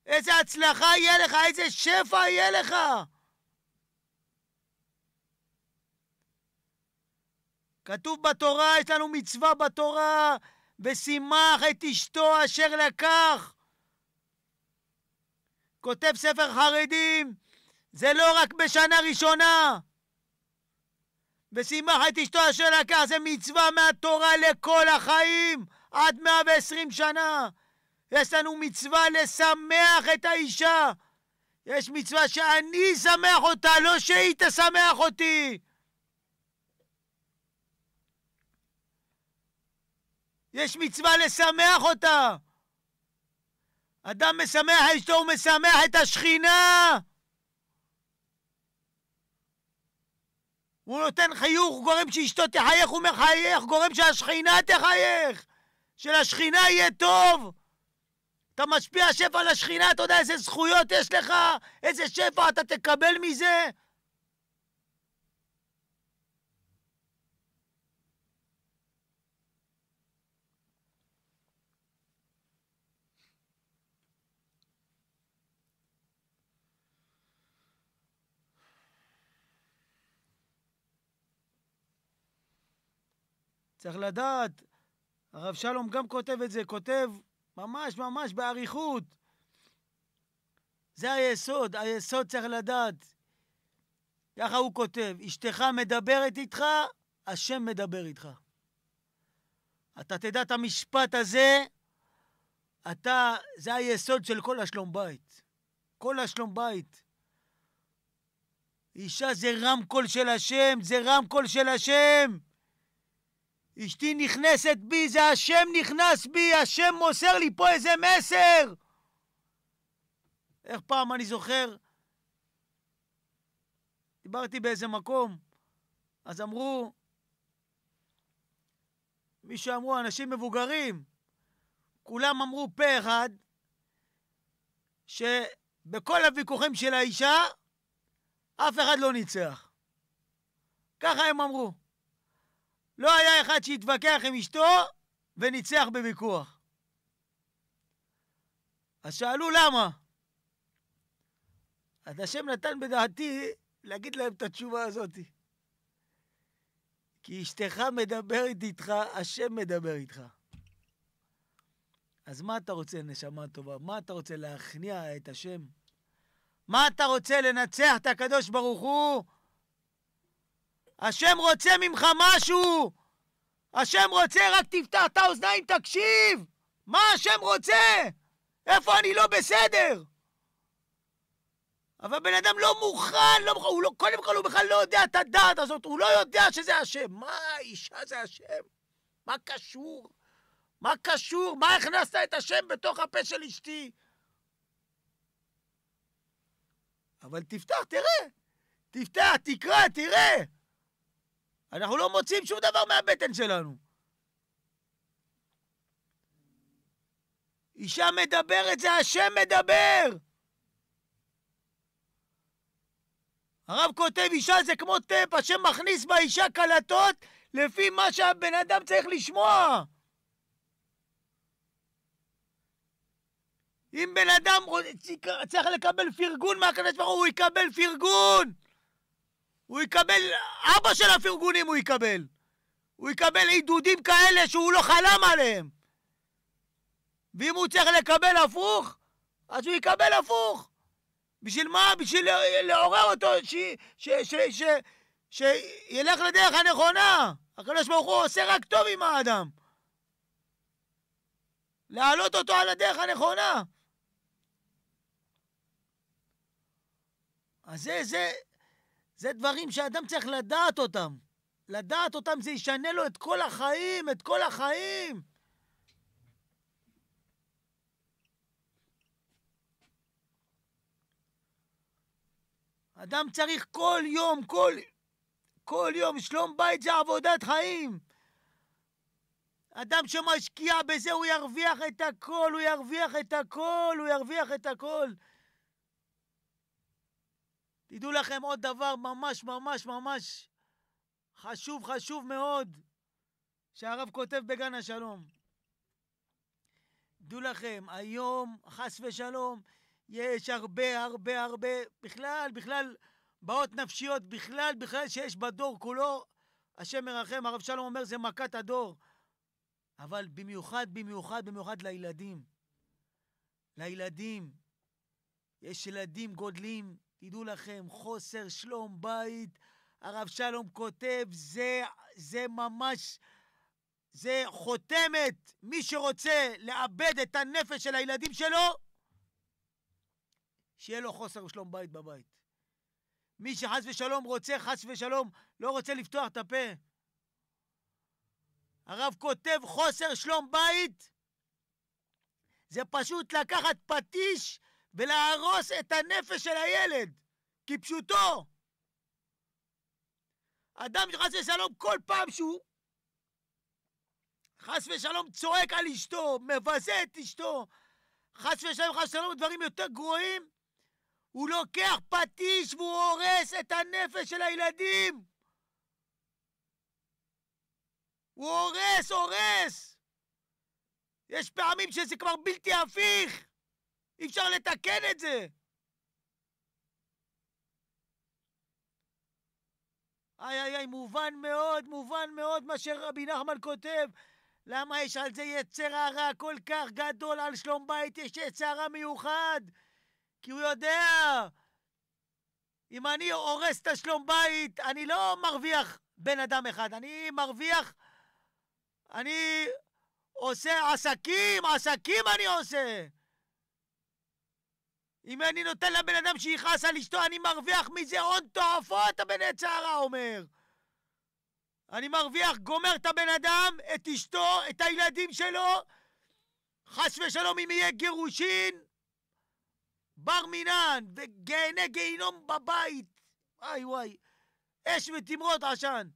איזה הצלחה יהיה לך, איזה שפע יהיה לך. כתוב בתורה, יש לנו מצווה בתורה, ושימח את אשתו אשר לקח. כותב ספר חרדים, זה לא רק בשנה ראשונה. ושימח את אשתו אשר לקח, זה מצווה מהתורה לכל החיים, עד 120 שנה. יש לנו מצווה לשמח את האישה. יש מצווה שאני אשמח אותה, לא שהיא תשמח אותי. יש מצווה לשמח אותה. אדם משמח אשתו, הוא משמח את השכינה. הוא נותן חיוך, הוא גורם שאשתו תחייך, הוא מחייך, גורם שהשכינה תחייך, שלשכינה יהיה טוב. אתה משפיע שפע על השכינה, אתה יודע איזה זכויות יש לך? איזה שפע אתה תקבל מזה? צריך לדעת, הרב שלום גם כותב את זה, כותב ממש ממש באריכות. זה היסוד, היסוד צריך לדעת. ככה הוא כותב, אשתך מדברת איתך, השם מדבר איתך. אתה תדע את המשפט הזה, אתה, זה היסוד של כל השלום בית. כל השלום בית. אישה זה רמקול של השם, זה רמקול של השם. אשתי נכנסת בי, זה השם נכנס בי, השם מוסר לי פה איזה מסר! איך פעם אני זוכר, דיברתי באיזה מקום, אז אמרו, מי שאמרו, אנשים מבוגרים, כולם אמרו פה אחד, שבכל הוויכוחים של האישה, אף אחד לא ניצח. ככה הם אמרו. לא היה אחד שהתווכח עם אשתו וניצח בוויכוח. אז שאלו למה. אז השם נתן בדעתי להגיד להם את התשובה הזאת. כי אשתך מדברת איתך, השם מדבר איתך. אז מה אתה רוצה, נשמה טובה? מה אתה רוצה, להכניע את השם? מה אתה רוצה, לנצח את הקדוש ברוך הוא? השם רוצה ממך משהו! השם רוצה, רק תפתח את האוזניים, תקשיב! מה השם רוצה? איפה אני לא בסדר? אבל בן אדם לא מוכן, לא, מוכן, הוא לא, קודם כל הוא בכלל לא יודע את הדעת הזאת, הוא לא יודע שזה השם. מה, האישה זה השם? מה קשור? מה קשור? מה הכנסת את השם בתוך הפה של אשתי? אבל תפתח, תראה. תפתח, תקרא, תראה. אנחנו לא מוצאים שום דבר מהבטן שלנו. אישה מדברת, זה השם מדבר! הרב כותב, אישה זה כמו טפ, השם מכניס באישה קלטות לפי מה שהבן אדם צריך לשמוע. אם בן אדם צריך לקבל פרגון מהקדוש ברוך הוא, הוא יקבל פרגון! הוא יקבל, אבא של הפרגונים הוא יקבל. הוא יקבל עידודים כאלה שהוא לא חלם עליהם. ואם הוא צריך לקבל הפוך, אז הוא יקבל הפוך. בשביל מה? בשביל לעורר אותו, שילך לדרך הנכונה. הקדוש ברוך הוא עושה רק טוב עם האדם. להעלות אותו על הדרך הנכונה. אז זה, זה, זה דברים שאדם צריך לדעת אותם. לדעת אותם זה ישנה לו את כל החיים, את כל החיים. אדם צריך כל יום, כל, כל יום, שלום בית זה עבודת חיים. אדם שמשקיע בזה, הוא ירוויח את הכל, הוא ירוויח את הכל, הוא ירוויח את הכל. תדעו לכם עוד דבר ממש ממש ממש חשוב, חשוב מאוד, שהרב כותב בגן השלום. דעו לכם, היום, חס ושלום, יש הרבה, הרבה, הרבה, בכלל, בכלל, בעיות נפשיות, בכלל, בכלל שיש בדור כולו, השם מרחם, הרב שלום אומר, זה מכת הדור. אבל במיוחד, במיוחד, במיוחד לילדים. לילדים. יש ילדים גודלים, תדעו לכם, חוסר שלום בית, הרב שלום כותב, זה, זה ממש, זה חותמת. מי שרוצה לאבד את הנפש של הילדים שלו, שיהיה לו חוסר שלום בית בבית. מי שחס ושלום רוצה, חס ושלום, לא רוצה לפתוח את הפה. הרב כותב חוסר שלום בית, זה פשוט לקחת פטיש ולהרוס את הנפש של הילד, כפשוטו. אדם שחס ושלום כל פעם שהוא חס ושלום צועק על אשתו, מבזה את אשתו, חס ושלום, חס ושלום, דברים יותר גרועים, הוא לוקח פטיש והוא הורס את הנפש של הילדים. הוא הורס, הורס. יש פעמים שזה כבר בלתי הפיך. אי אפשר לתקן את זה! איי איי איי, מובן מאוד, מובן מאוד מה שרבי נחמן כותב. למה יש על זה יצר הרע כל כך גדול? על שלום בית יש יצר הרע מיוחד. כי הוא יודע, אם אני הורס את השלום בית, אני לא מרוויח בן אדם אחד, אני מרוויח, אני עושה עסקים, עסקים אני עושה. אם אני נותן לבן אדם שיכעס על אשתו, אני מרוויח מזה הון תועפות, הבן עץ הערה אומר. אני מרוויח, גומר את הבן אדם, את אשתו, את הילדים שלו, חס ושלום אם יהיה גירושין, בר מינן, וגהנה גיהינום בבית. וואי וואי, אש ותמרות עשן.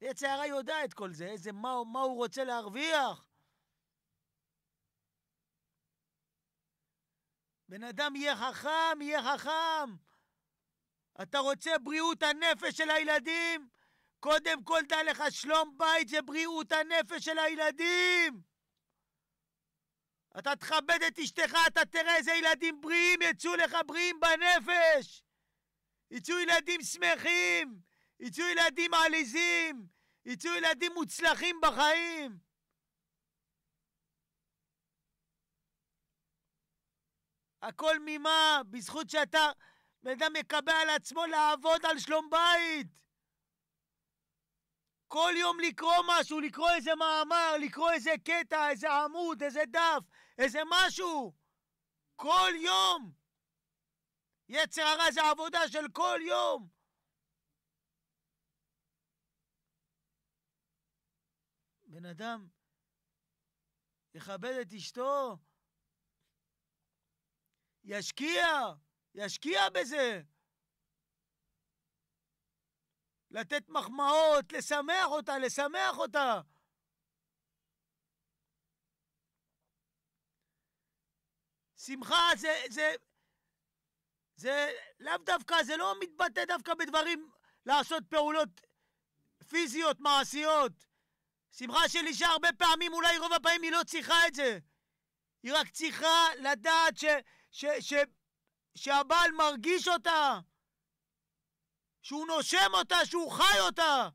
יצא הרע יודע את כל זה, איזה, מה, מה הוא רוצה להרוויח? בן אדם יהיה חכם, יהיה חכם. אתה רוצה בריאות הנפש של הילדים? קודם כל דע לך, שלום בית זה בריאות הנפש של הילדים. אתה תכבד את אשתך, אתה תראה איזה ילדים בריאים יצאו לך בריאים בנפש. יצאו ילדים שמחים, יצאו ילדים עליזים, יצאו ילדים מוצלחים בחיים. הכל ממה? בזכות שאתה, בן אדם מקבל על עצמו לעבוד על שלום בית. כל יום לקרוא משהו, לקרוא איזה מאמר, לקרוא איזה קטע, איזה עמוד, איזה דף, איזה משהו. כל יום. יצר הרע זה עבודה של כל יום. בן אדם יכבד את אשתו, ישקיע, ישקיע בזה. לתת מחמאות, לשמח אותה, לשמח אותה. שמחה זה, זה, זה לאו דווקא, זה לא מתבטא דווקא בדברים, לעשות פעולות פיזיות, מעשיות. שמחה של אישה הרבה פעמים, אולי רוב הפעמים היא לא צריכה את זה. היא רק צריכה לדעת ש... ש, ש, שהבעל מרגיש אותה, שהוא נושם אותה, שהוא חי אותה.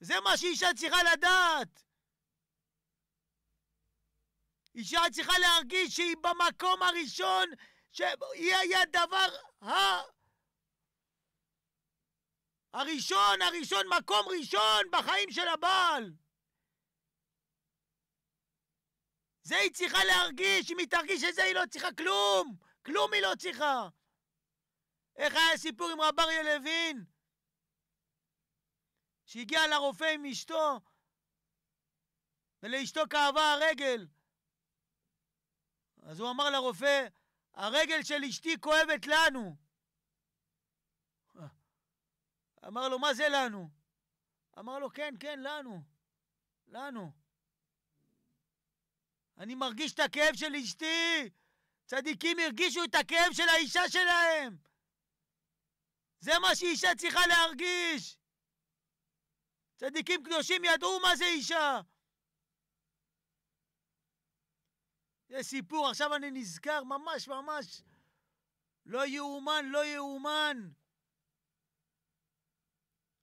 זה מה שאישה צריכה לדעת. אישה צריכה להרגיש שהיא במקום הראשון, שהיא היה הדבר ה... הראשון, הראשון, מקום ראשון בחיים של הבעל. זה היא צריכה להרגיש, אם היא תרגיש את זה היא לא צריכה כלום! כלום היא לא צריכה! איך היה הסיפור עם רב אריה לוין? שהגיע לרופא עם אשתו, ולאשתו כאבה הרגל. אז הוא אמר לרופא, הרגל של אשתי כואבת לנו. אמר לו, מה זה לנו? אמר לו, כן, כן, לנו. לנו. אני מרגיש את הכאב של אשתי! צדיקים הרגישו את הכאב של האישה שלהם! זה מה שאישה צריכה להרגיש! צדיקים קדושים ידעו מה זה אישה! זה סיפור, עכשיו אני נזכר, ממש ממש לא יאומן, לא יאומן.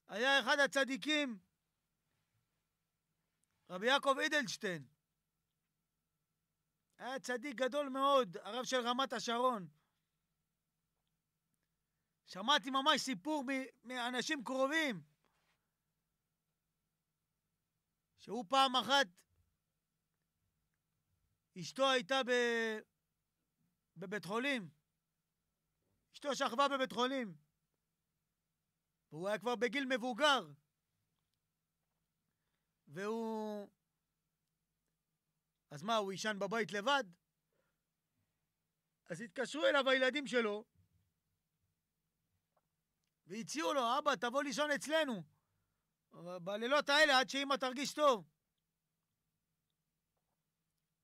היה אחד הצדיקים, רבי יעקב אידלשטיין, היה צדיק גדול מאוד, הרב של רמת השרון. שמעתי ממש סיפור מאנשים קרובים, שהוא פעם אחת, אשתו הייתה ב... בבית חולים, אשתו שכבה בבית חולים, והוא היה כבר בגיל מבוגר, והוא אז מה, הוא יישן בבית לבד? אז התקשרו אליו הילדים שלו, והציעו לו, אבא, תבוא לישון אצלנו, בלילות האלה עד שאמא תרגיש טוב.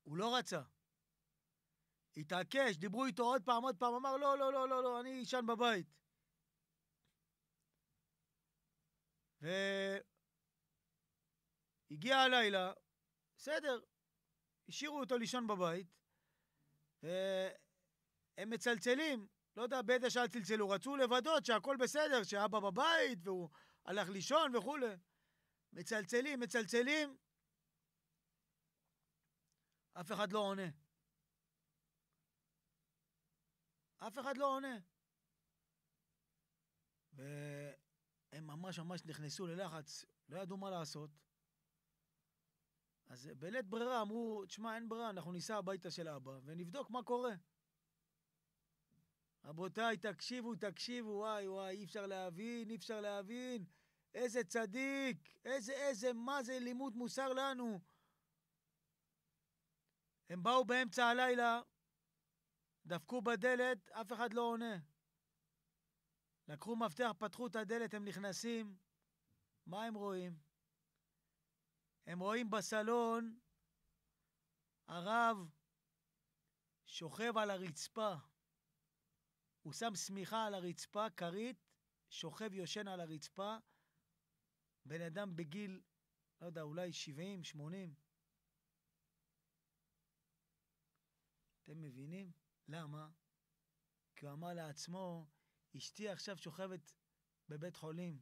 הוא לא רצה. התעקש, דיברו איתו עוד פעם, עוד פעם, אמר, לא, לא, לא, לא, לא, אני אישן בבית. והגיע הלילה, בסדר, השאירו אותו לישון בבית, והם מצלצלים, לא יודע באיזה שעה צלצלו, רצו לוודות שהכל בסדר, שאבא בבית והוא הלך לישון וכולי. מצלצלים, מצלצלים, אף אחד לא עונה. אף אחד לא עונה. והם ממש ממש נכנסו ללחץ, לא ידעו מה לעשות. אז בלית ברירה אמרו, תשמע, אין ברירה, אנחנו ניסע הביתה של אבא ונבדוק מה קורה. רבותיי, תקשיבו, תקשיבו, וואי, וואי, אי אפשר להבין, אי אפשר להבין. איזה צדיק, איזה, איזה, מה זה לימוד מוסר לנו. הם באו באמצע הלילה, דפקו בדלת, אף אחד לא עונה. לקחו מפתח, פתחו את הדלת, הם נכנסים, מה הם רואים? הם רואים בסלון הרב שוכב על הרצפה. הוא שם שמיכה על הרצפה, כרית, שוכב, יושן על הרצפה. בן אדם בגיל, לא יודע, אולי 70, 80. אתם מבינים? למה? כי הוא אמר לעצמו, אשתי עכשיו שוכבת בבית חולים,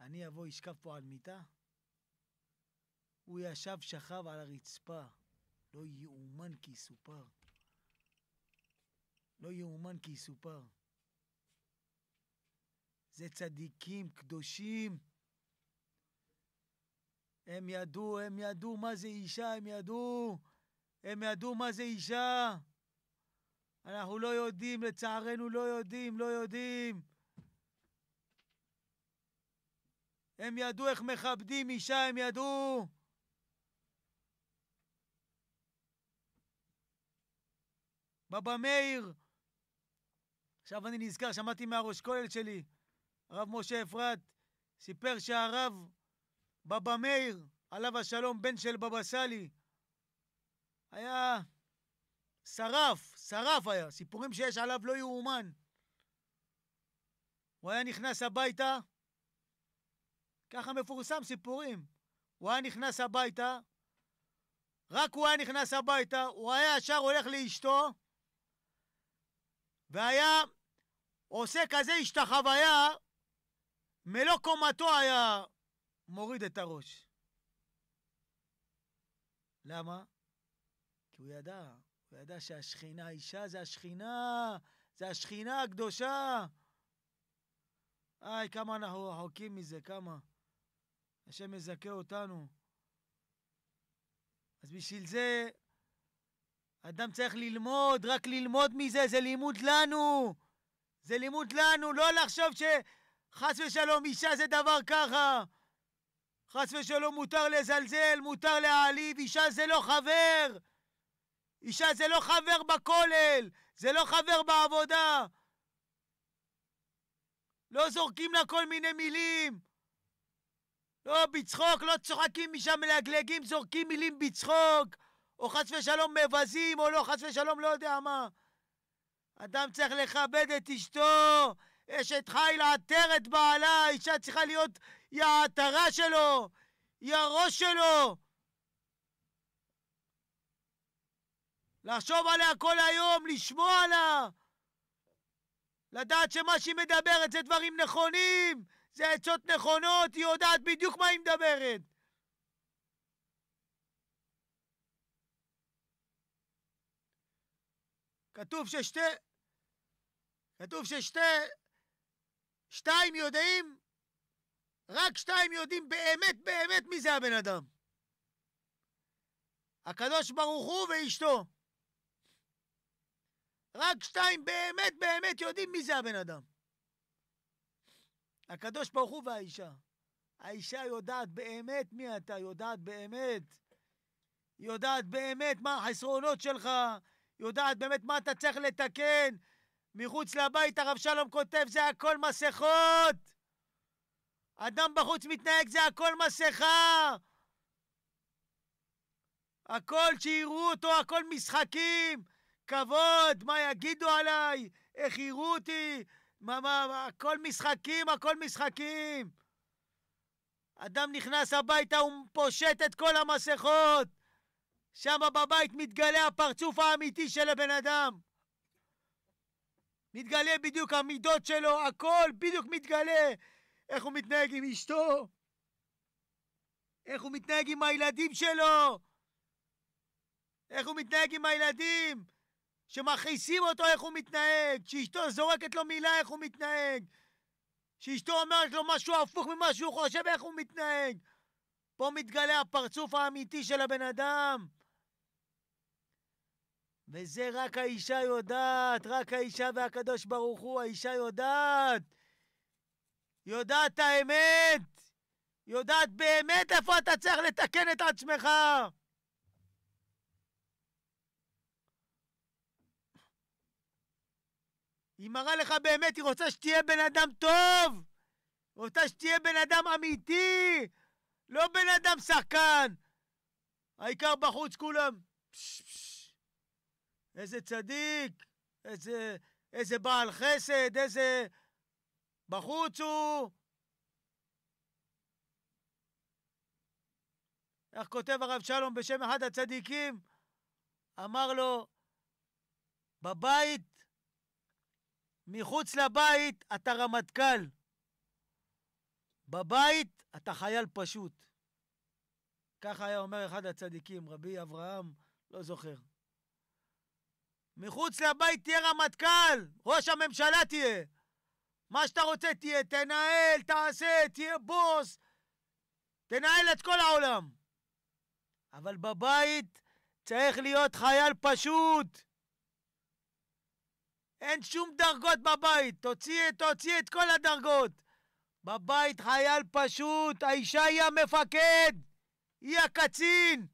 אני אבוא, אשכב פה על מיטה? הוא ישב שכב על הרצפה. לא יאומן כי יסופר. לא יאומן כי יסופר. זה צדיקים, קדושים. הם ידעו, הם ידעו מה זה אישה, הם ידעו. הם ידעו מה זה אישה. אנחנו לא יודעים, לצערנו לא יודעים, לא יודעים. הם ידעו איך מכבדים אישה, הם ידעו. בבא מאיר. עכשיו אני נזכר, שמעתי מהראש כולל שלי, הרב משה אפרת, סיפר שהרב בבא מאיר, עליו השלום, בן של בבא סאלי, היה שרף, שרף היה, סיפורים שיש עליו לא יאומן. הוא היה נכנס הביתה, ככה מפורסם סיפורים. הוא היה נכנס הביתה, רק הוא היה נכנס הביתה, הוא היה ישר הולך לאשתו, והיה עושה כזה השתחוויה, מלוא קומתו היה מוריד את הראש. למה? כי הוא ידע, הוא ידע שהשכינה, האישה זה השכינה, זה השכינה הקדושה. איי, כמה אנחנו רחוקים מזה, כמה. השם מזכה אותנו. אז בשביל זה אדם צריך ללמוד, רק ללמוד מזה, זה לימוד לנו. זה לימוד לנו, לא לחשוב שחס ושלום אישה זה דבר ככה. חס ושלום מותר לזלזל, מותר להעליב, אישה זה לא חבר. אישה זה לא חבר בכולל, זה לא חבר בעבודה. לא זורקים לה כל מיני מילים. לא, בצחוק, לא צוחקים משם מלגלגים, זורקים מילים בצחוק. או חס ושלום מבזים, או לא, חס ושלום לא יודע מה. אדם צריך לכבד את אשתו, אשת חיל עטר את בעלה, אישה צריכה להיות, היא העטרה שלו, היא הראש שלו. לחשוב עליה כל היום, לשמוע לה, לדעת שמה שהיא מדברת זה דברים נכונים, זה עצות נכונות, היא יודעת בדיוק מה היא מדברת. כתוב ששתי... כתוב ששתי... שתיים יודעים, רק שתיים יודעים באמת באמת מי זה הבן אדם. הקדוש ברוך הוא ואשתו. רק שתיים באמת באמת יודעים מי זה הבן אדם. הקדוש ברוך הוא והאישה. האישה יודעת באמת מי אתה, יודעת באמת. יודעת באמת מה החסרונות שלך, יודעת באמת מה אתה צריך לתקן. מחוץ לבית הרב שלום כותב, זה הכל מסכות! אדם בחוץ מתנהג, זה הכל מסכה! הכל שיראו אותו, הכל משחקים! כבוד, מה יגידו עליי? איך יראו אותי? מה, מה, מה, הכל משחקים, הכל משחקים! אדם נכנס הביתה, הוא פושט את כל המסכות! שם בבית מתגלה הפרצוף האמיתי של הבן אדם. מתגלה בדיוק המידות שלו, הכל בדיוק מתגלה. איך הוא מתנהג עם אשתו, איך הוא מתנהג עם הילדים שלו, איך הוא מתנהג עם הילדים שמכעיסים אותו, איך הוא מתנהג, כשאשתו זורקת לו מילה, איך הוא מתנהג, כשאשתו אומרת לו משהו הפוך ממה שהוא חושב, איך הוא מתנהג. פה מתגלה הפרצוף האמיתי של הבן אדם. וזה רק האישה יודעת, רק האישה והקדוש ברוך הוא, האישה יודעת. יודעת האמת. יודעת באמת איפה אתה צריך לתקן את עצמך. היא מראה לך באמת, היא רוצה שתהיה בן אדם טוב. רוצה שתהיה בן אדם אמיתי, לא בן אדם שחקן. העיקר בחוץ כולם. פש, פש. איזה צדיק, איזה, איזה בעל חסד, איזה... בחוץ הוא... איך כותב הרב שלום בשם אחד הצדיקים? אמר לו, בבית, מחוץ לבית אתה רמטכ"ל, בבית אתה חייל פשוט. ככה היה אומר אחד הצדיקים, רבי אברהם, לא זוכר. מחוץ לבית תהיה רמטכ"ל, ראש הממשלה תהיה. מה שאתה רוצה תהיה, תנהל, תעשה, תהיה בוס, תנהל את כל העולם. אבל בבית צריך להיות חייל פשוט. אין שום דרגות בבית, תוציא, תוציא את כל הדרגות. בבית חייל פשוט, האישה היא המפקד, היא הקצין.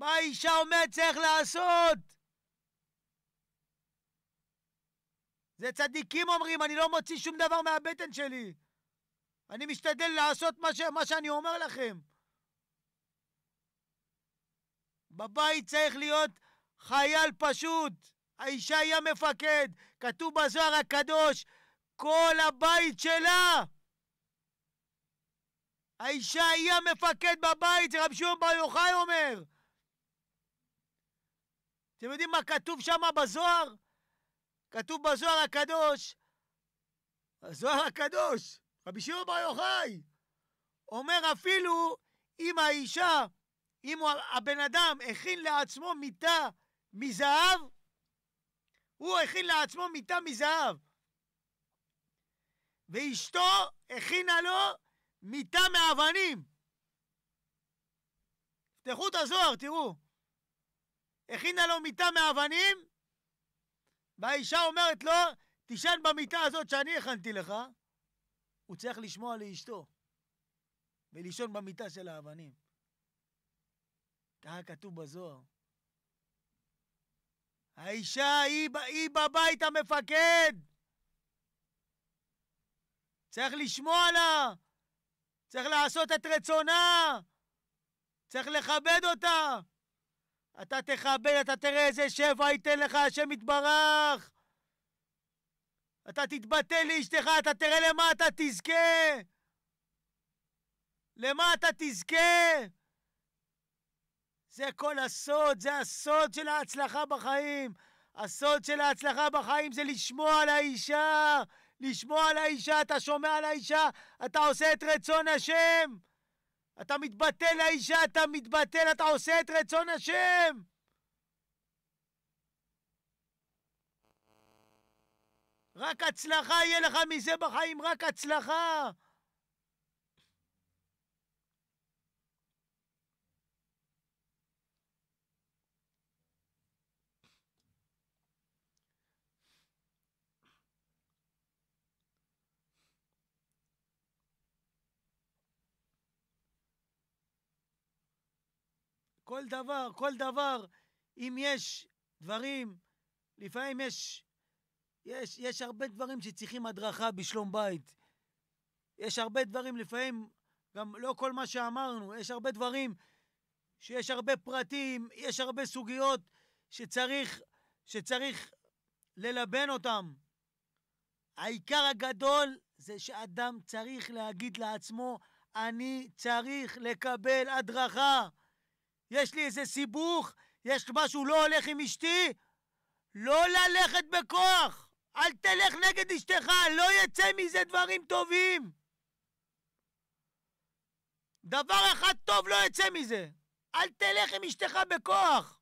מה האישה אומרת צריך לעשות? זה צדיקים אומרים, אני לא מוציא שום דבר מהבטן שלי. אני משתדל לעשות מה, ש... מה שאני אומר לכם. בבית צריך להיות חייל פשוט, האישה היא המפקד. כתוב בזוהר הקדוש, כל הבית שלה. האישה היא המפקד בבית, זה רבי שמעון בר יוחאי אומר. אתם יודעים מה כתוב שם בזוהר? כתוב בזוהר הקדוש, הזוהר הקדוש, רבי שמעון בר יוחאי, אומר אפילו אם האישה, אם הבן אדם הכין לעצמו מיטה מזהב, הוא הכין לעצמו מיטה מזהב. ואשתו הכינה לו מיטה מאבנים. תפתחו את הזוהר, תראו. הכינה לו מיטה מאבנים, והאישה אומרת לו, תישן במיטה הזאת שאני הכנתי לך. הוא צריך לשמוע לאשתו ולישון במיטה של האבנים. ככה כתוב בזוהר. האישה היא, היא בבית המפקד. צריך לשמוע לה, צריך לעשות את רצונה, צריך לכבד אותה. אתה תכבד, אתה תראה איזה שפע ייתן לך השם יתברך. אתה תתבטא לאשתך, אתה תראה למה אתה תזכה. למה אתה תזכה? זה כל הסוד, זה הסוד של ההצלחה בחיים. הסוד של ההצלחה בחיים זה לשמוע על האישה. לשמוע על האישה, אתה שומע על האישה, אתה עושה את רצון השם. אתה מתבטא לאישה, אתה מתבטל, אתה עושה את רצון השם! רק הצלחה יהיה לך מזה בחיים, רק הצלחה. כל דבר, כל דבר, אם יש דברים, לפעמים יש, יש, יש הרבה דברים שצריכים הדרכה בשלום בית. יש הרבה דברים, לפעמים, גם לא כל מה שאמרנו, יש הרבה דברים שיש הרבה פרטים, יש הרבה סוגיות שצריך, שצריך ללבן אותם. העיקר הגדול זה שאדם צריך להגיד לעצמו, אני צריך לקבל הדרכה. יש לי איזה סיבוך, יש משהו לא הולך עם אשתי, לא ללכת בכוח. אל תלך נגד אשתך, לא יצא מזה דברים טובים. דבר אחד טוב לא יצא מזה. אל תלך עם אשתך בכוח.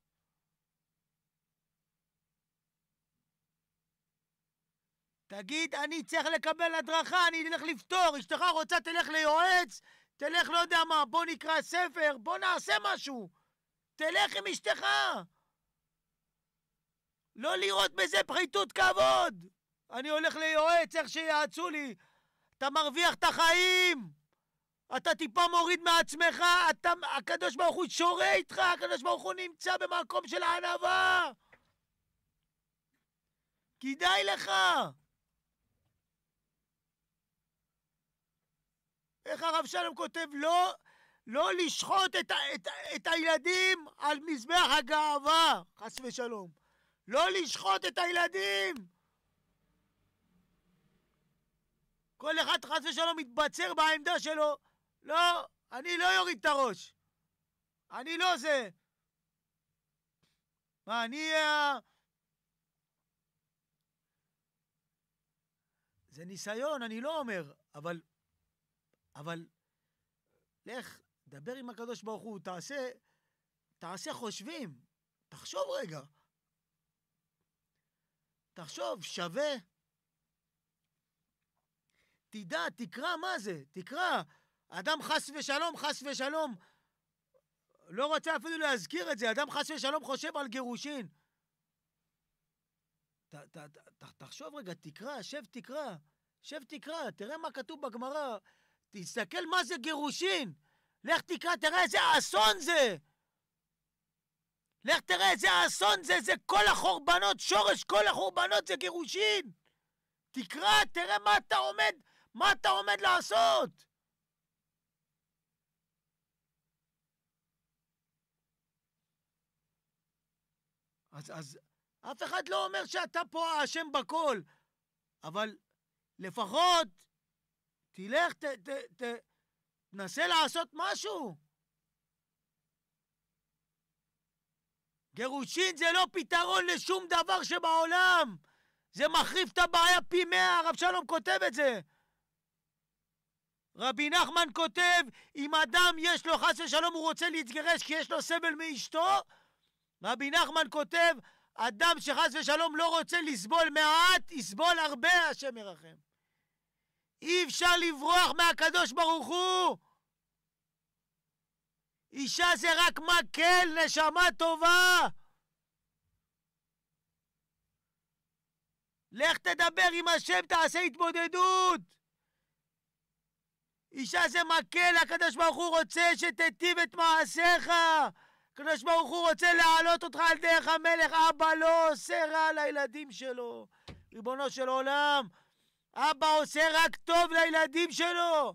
תגיד, אני צריך לקבל הדרכה, אני אלך לפתור. אשתך רוצה, תלך ליועץ, תלך לא יודע מה, בוא נקרא ספר, בוא נעשה משהו. תלך עם אשתך. לא לראות בזה פחיתות כבוד. אני הולך ליועץ, איך שיעצו לי. אתה מרוויח את החיים. אתה טיפה מוריד מעצמך, אתה, הקדוש ברוך הוא שורה איתך, הקדוש ברוך הוא נמצא במקום של ענווה! כדאי לך. איך הרב שלום כותב? לא לא לשחוט את, את, את הילדים על מזבח הגאווה, חס ושלום. לא לשחוט את הילדים! כל אחד חס ושלום מתבצר בעמדה שלו. לא, אני לא יוריד את הראש. אני לא זה. מה, אני... אה, זה ניסיון, אני לא אומר, אבל... אבל... לך דבר עם הקדוש ברוך הוא, תעשה, תעשה חושבים, תחשוב רגע. תחשוב, שווה. תדע, תקרא מה זה, תקרא. אדם חס ושלום, חס ושלום. לא רוצה אפילו להזכיר את זה, אדם חס ושלום חושב על גירושין. ת, ת, ת, תחשוב רגע, תקרא, שב תקרא, שב תקרא, תראה מה כתוב בגמרא, תסתכל מה זה גירושין. לך תקרא, תראה איזה אסון זה! לך תראה איזה אסון זה, זה כל החורבנות, שורש כל החורבנות זה גירושין! תקרא, תראה מה אתה עומד, מה אתה עומד לעשות! אז, אז אף אחד לא אומר שאתה פה האשם בכל, אבל לפחות תלך, ת, ת, ת, תנסה לעשות משהו. גירושין זה לא פתרון לשום דבר שבעולם. זה מחריף את הבעיה פי מאה, הרב שלום כותב את זה. רבי נחמן כותב, אם אדם יש לו, חס ושלום, הוא רוצה להתגרש כי יש לו סבל מאשתו, רבי נחמן כותב, אדם שחס ושלום לא רוצה לסבול מעט, יסבול הרבה, השם ירחם. אי אפשר לברוח מהקדוש ברוך הוא! אישה זה רק מקל, נשמה טובה! לך תדבר עם השם, תעשה התמודדות! אישה זה מקל, הקדוש ברוך הוא רוצה שתיטיב את מעשיך! הקדוש ברוך הוא רוצה להעלות אותך על דרך המלך, אבא לא עושה רע לילדים שלו. ריבונו של עולם, אבא עושה רק טוב לילדים שלו.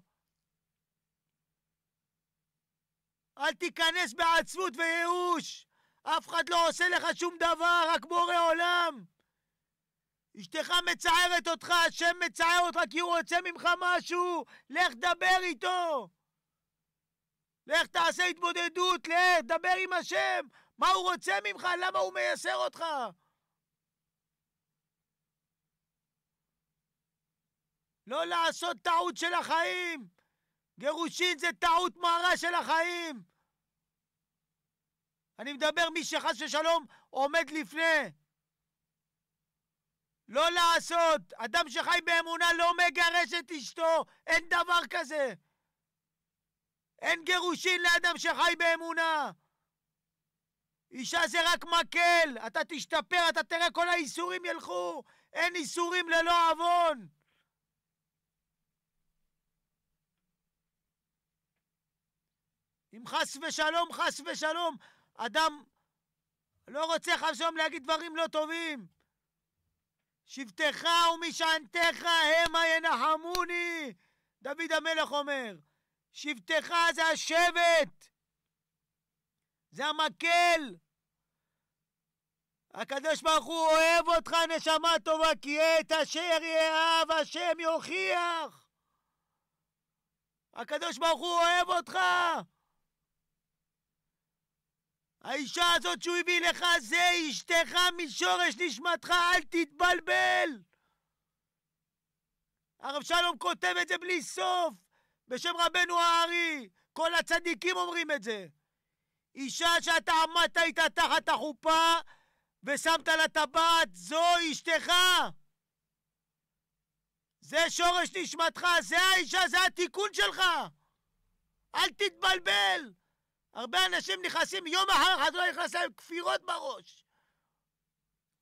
אל תיכנס בעצמות וייאוש. אף אחד לא עושה לך שום דבר, רק בורא עולם. אשתך מצערת אותך, השם מצער אותך כי הוא רוצה ממך משהו, לך דבר איתו. לך תעשה התמודדות, לך, דבר עם השם. מה הוא רוצה ממך? למה הוא מייסר אותך? לא לעשות טעות של החיים. גירושין זה טעות מרה של החיים. אני מדבר מי שחס ושלום עומד לפני. לא לעשות. אדם שחי באמונה לא מגרש את אשתו, אין דבר כזה. אין גירושין לאדם שחי באמונה. אישה זה רק מקל, אתה תשתפר, אתה תראה כל האיסורים ילכו. אין איסורים ללא עוון. אם חס ושלום, חס ושלום, אדם לא רוצה חס ושלום להגיד דברים לא טובים. שבטך ומשענתך המה ינחמוני, דוד המלך אומר. שבטך זה השבט, זה המקל. הקדוש ברוך הוא אוהב אותך, נשמה טובה, כי את אשר יאהב השם יוכיח. הקדוש ברוך הוא אוהב אותך. האישה הזאת שהוא הביא לך זה אשתך משורש נשמתך, אל תתבלבל! הרב שלום כותב את זה בלי סוף, בשם רבנו הארי, כל הצדיקים אומרים את זה. אישה שאתה עמדת איתה תחת החופה ושמת לה טבעת, זו אשתך! זה שורש נשמתך, זה האישה, זה התיקון שלך! אל תתבלבל! הרבה אנשים נכנסים, יום אחר אחד לא נכנס להם כפירות בראש.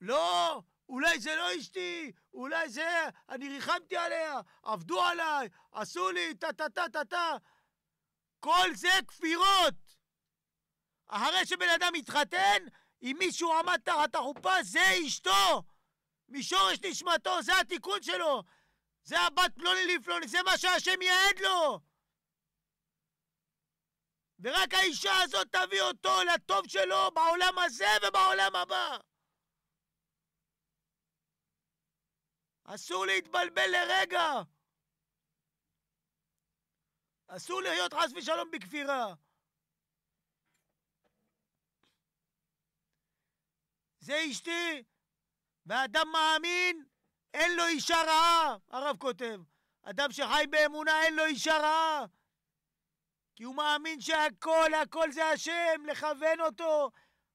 לא, אולי זה לא אשתי, אולי זה, אני ריחמתי עליה, עבדו עליי, עשו לי, טה-טה-טה-טה-טה. כל זה כפירות. אחרי שבן אדם התחתן, אם מישהו עמד תחת החופה, זה אשתו. משורש נשמתו, זה התיקון שלו. זה הבת לא פלוני לפלוני, זה מה שהשם יעד לו. ורק האישה הזאת תביא אותו לטוב שלו בעולם הזה ובעולם הבא. אסור להתבלבל לרגע. אסור להיות חס ושלום בכפירה. זה אשתי, ואדם מאמין, אין לו אישה רעה, הרב כותב. אדם שחי באמונה, אין לו אישה רעה. כי הוא מאמין שהכל, הכל זה השם, לכוון אותו,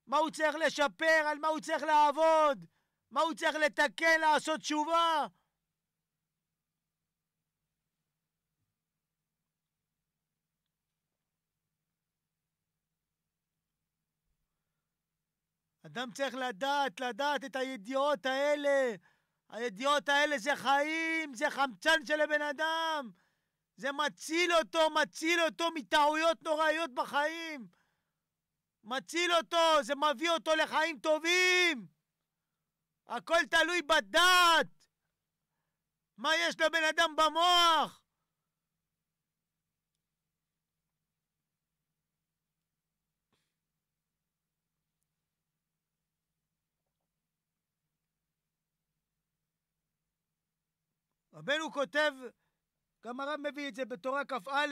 מה הוא צריך לשפר, על מה הוא צריך לעבוד, מה הוא צריך לתקן, לעשות תשובה. אדם צריך לדעת, לדעת את הידיעות האלה. הידיעות האלה זה חיים, זה חמצן של הבן אדם. זה מציל אותו, מציל אותו מטעויות נוראיות בחיים. מציל אותו, זה מביא אותו לחיים טובים. הכל תלוי בדת. מה יש לבן אדם במוח? רבנו כותב גם הרב מביא את זה בתורה כ"א.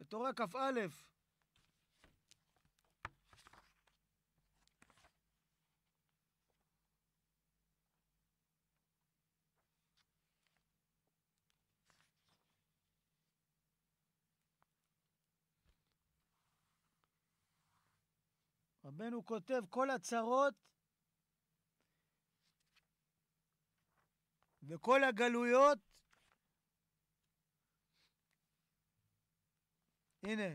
בתורה כ"א. רבנו כותב, כל הצרות וכל הגלויות הנה.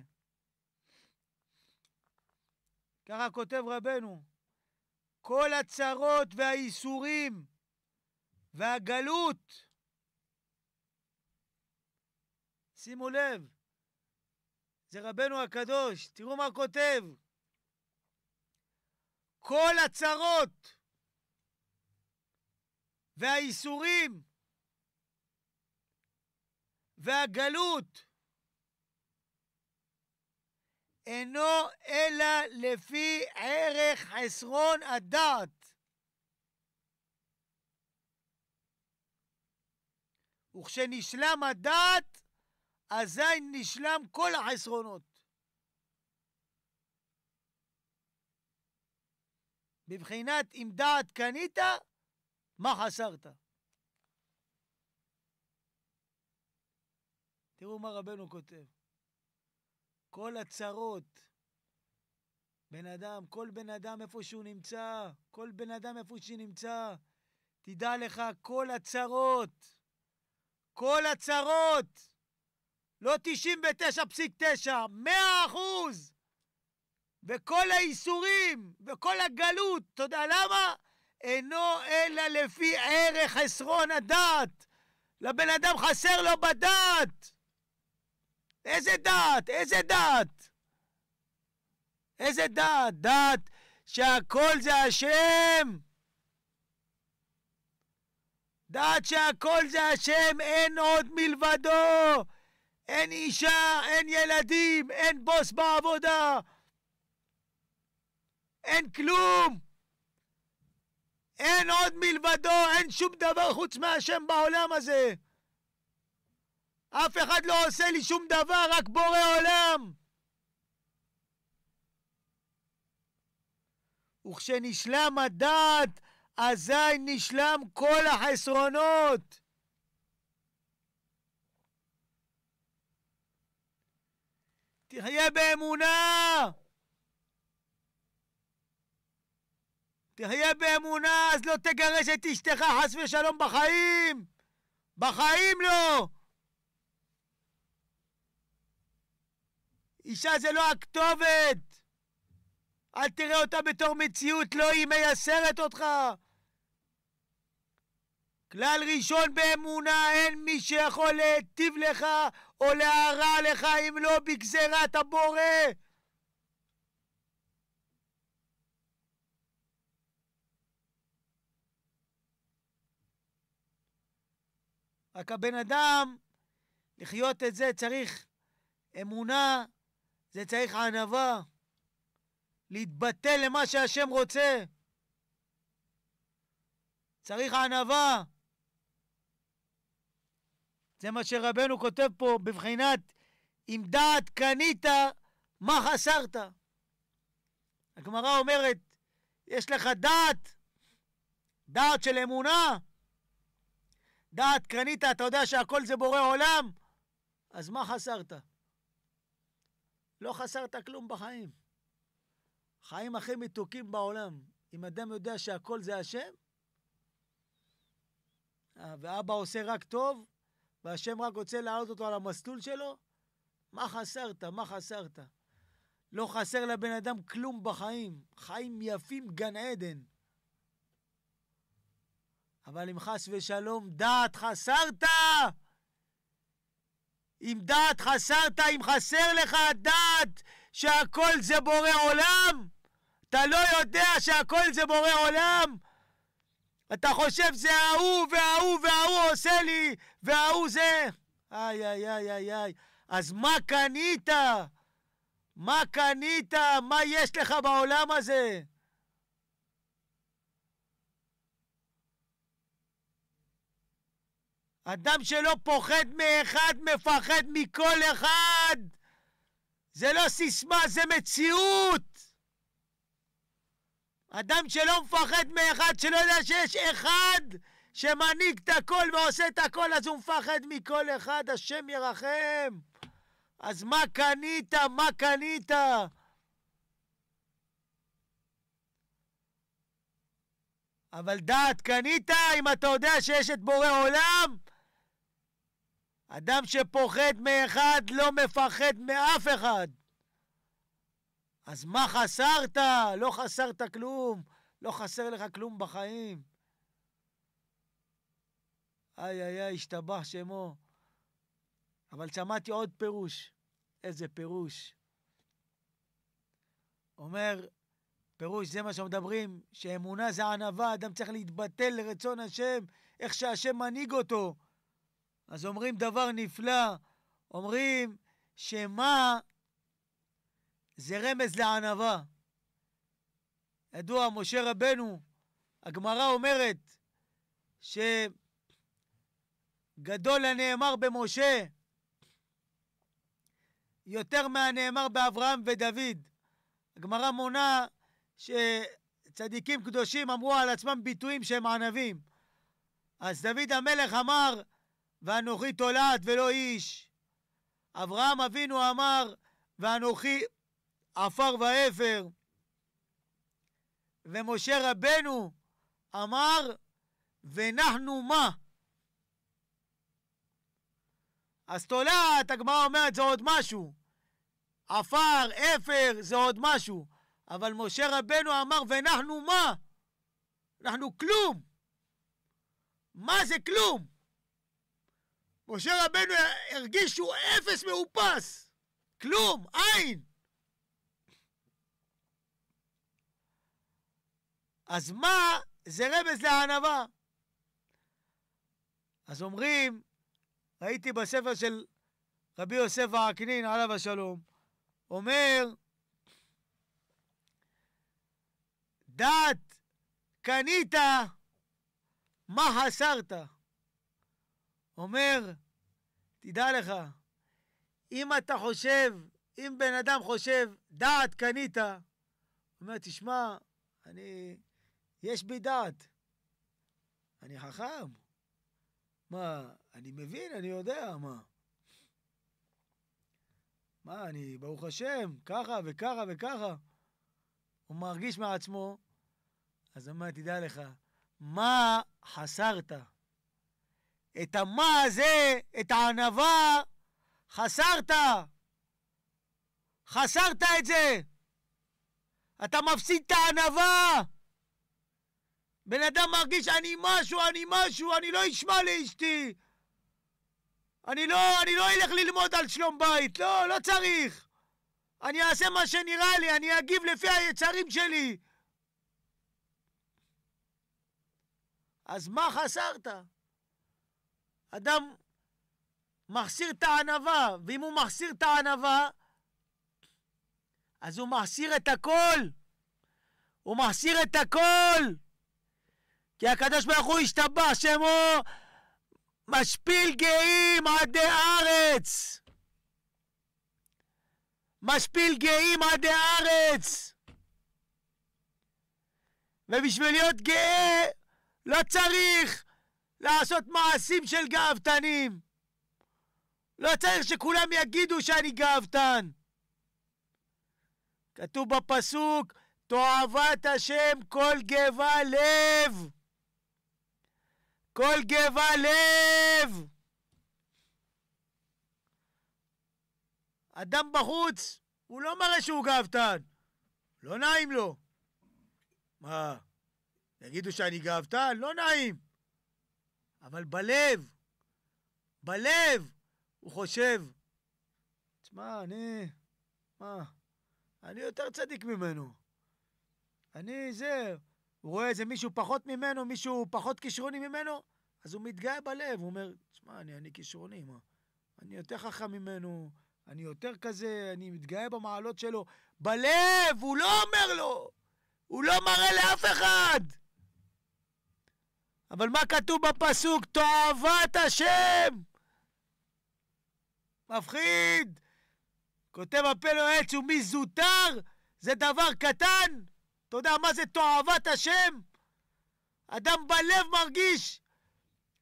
ככה כותב רבנו, כל הצרות והאיסורים והגלות, שימו לב, זה רבנו הקדוש, תראו מה כותב. כל הצרות והאיסורים והגלות אינו אלא לפי ערך חסרון הדעת. וכשנשלם הדעת, אזי נשלם כל החסרונות. בבחינת אם דעת קנית, מה חסרת? תראו מה רבנו כותב. כל הצרות. בן אדם, כל בן אדם איפה שהוא נמצא, כל בן אדם איפה נמצא, תדע לך, כל הצרות, כל הצרות, לא 99.9, 100 אחוז, וכל האיסורים, וכל הגלות, אתה יודע למה? אינו אלא לפי ערך חסרון הדת. לבן אדם חסר לו בדת. איזה דת? איזה דת? איזה דת? דת שהכל זה השם? דת שהכל זה השם, אין עוד מלבדו. אין אישה, אין ילדים, אין בוס בעבודה. אין כלום. אין עוד מלבדו, אין שום דבר חוץ מהשם בעולם הזה. אף אחד לא עושה לי שום דבר, רק בורא עולם. וכשנשלם הדעת, אזי נשלם כל החסרונות. תחיה באמונה! תחיה באמונה, אז לא תגרש את אשתך חס ושלום בחיים! בחיים לא! אישה זה לא הכתובת! אל תראה אותה בתור מציאות, לא היא מייסרת אותך! כלל ראשון באמונה, אין מי שיכול להיטיב לך או להרע לך אם לא בגזירת הבורא! רק הבן אדם, לחיות את זה צריך אמונה זה צריך ענווה, להתבטל למה שהשם רוצה. צריך ענווה. זה מה שרבנו כותב פה בבחינת אם דעת קנית, מה חסרת? הגמרא אומרת, יש לך דעת, דעת של אמונה, דעת קנית, אתה יודע שהכל זה בורא עולם, אז מה חסרת? לא חסרת כלום בחיים. חיים הכי מתוקים בעולם. אם אדם יודע שהכל זה השם, אה, ואבא עושה רק טוב, והשם רק רוצה להעלות אותו על המסלול שלו, מה חסרת? מה חסרת? לא חסר לבן אדם כלום בחיים. חיים יפים, גן עדן. אבל אם חס ושלום דעת חסרת, אם דעת חסרת, אם חסר לך דעת שהכל זה בורא עולם, אתה לא יודע שהכל זה בורא עולם? אתה חושב זה ההוא וההוא וההוא עושה לי וההוא זה. איי, איי, איי, איי, איי. אז מה קנית? מה קנית? מה יש לך בעולם הזה? אדם שלא פוחד מאחד, מפחד מכל אחד. זה לא סיסמה, זה מציאות. אדם שלא מפחד מאחד, שלא יודע שיש אחד שמנהיג את הכל ועושה את הכל, אז הוא מפחד מכל אחד, השם ירחם. אז מה קנית? מה קנית? אבל דעת קנית אם אתה יודע שיש את בורא עולם אדם שפוחד מאחד לא מפחד מאף אחד. אז מה חסרת? לא חסרת כלום, לא חסר לך כלום בחיים. איי איי איי, השתבח שמו. אבל שמעתי עוד פירוש. איזה פירוש. אומר, פירוש, זה מה שמדברים, שאמונה זה ענווה, אדם צריך להתבטל לרצון השם, איך שהשם מנהיג אותו. אז אומרים דבר נפלא, אומרים שמה זה רמז לענווה. ידוע, משה רבנו, הגמרא אומרת שגדול הנאמר במשה יותר מהנאמר באברהם ודוד. הגמרא מונה שצדיקים קדושים אמרו על עצמם ביטויים שהם ענבים. אז דוד המלך אמר, ואנוכי תולעת ולא איש. אברהם אבינו אמר, ואנוכי עפר ואפר. ומשה רבנו אמר, ונחנו מה? אז תולעת, הגמרא אומרת, זה עוד משהו. עפר, אפר, זה עוד משהו. אבל משה רבנו אמר, ואנחנו מה? אנחנו כלום. מה זה כלום? משה רבנו הרגיש שהוא אפס מאופס. כלום, אין. אז מה זה רמז לענווה? אז אומרים, ראיתי בספר של רבי יוסף העקנין, עליו השלום, אומר, דעת קנית, מה חסרת? אומר, תדע לך, אם אתה חושב, אם בן אדם חושב, דעת קנית, אומר, תשמע, אני, יש בי דעת. אני חכם. מה, אני מבין, אני יודע, מה. מה, אני, ברוך השם, ככה וככה וככה. הוא מרגיש מעצמו, אז אמר, תדע לך, מה חסרת? את המה הזה, את הענווה, חסרת. חסרת את זה. אתה מפסיד את הענווה. בן אדם מרגיש, אני משהו, אני משהו, אני לא אשמע לאשתי. אני לא, אני לא אלך ללמוד על שלום בית, לא, לא צריך. אני אעשה מה שנראה לי, אני אגיב לפי היצרים שלי. אז מה חסרת? אדם מחסיר את הענווה, ואם הוא מחסיר את הענווה, אז הוא מחסיר את הכל. הוא מחסיר את הכל. כי הקדוש ברוך הוא השתבח שמו משפיל גאים עדי ארץ. משפיל גאים עדי ארץ. ובשביל להיות גאה לא צריך לעשות מעשים של גאוותנים. לא צריך שכולם יגידו שאני גאוותן. כתוב בפסוק, תועבת השם כל גבה לב. כל גבה לב. אדם בחוץ, הוא לא מראה שהוא גאוותן. לא נעים לו. מה, יגידו שאני גאוותן? לא נעים. אבל בלב, בלב, הוא חושב, תשמע, אני... מה? אני יותר צדיק ממנו. אני זה... הוא רואה איזה מישהו פחות ממנו, מישהו פחות כישרוני ממנו, אז הוא מתגאה בלב, הוא אומר, תשמע, אני, אני כישרוני, מה? אני יותר חכם ממנו, אני יותר כזה, אני מתגאה במעלות שלו. בלב, הוא לא אומר לו! הוא לא מראה לאף אחד! אבל מה כתוב בפסוק? תועבת השם! מפחיד! כותב הפלו עץ ומי זוטר זה דבר קטן? אתה יודע מה זה תועבת השם? אדם בלב מרגיש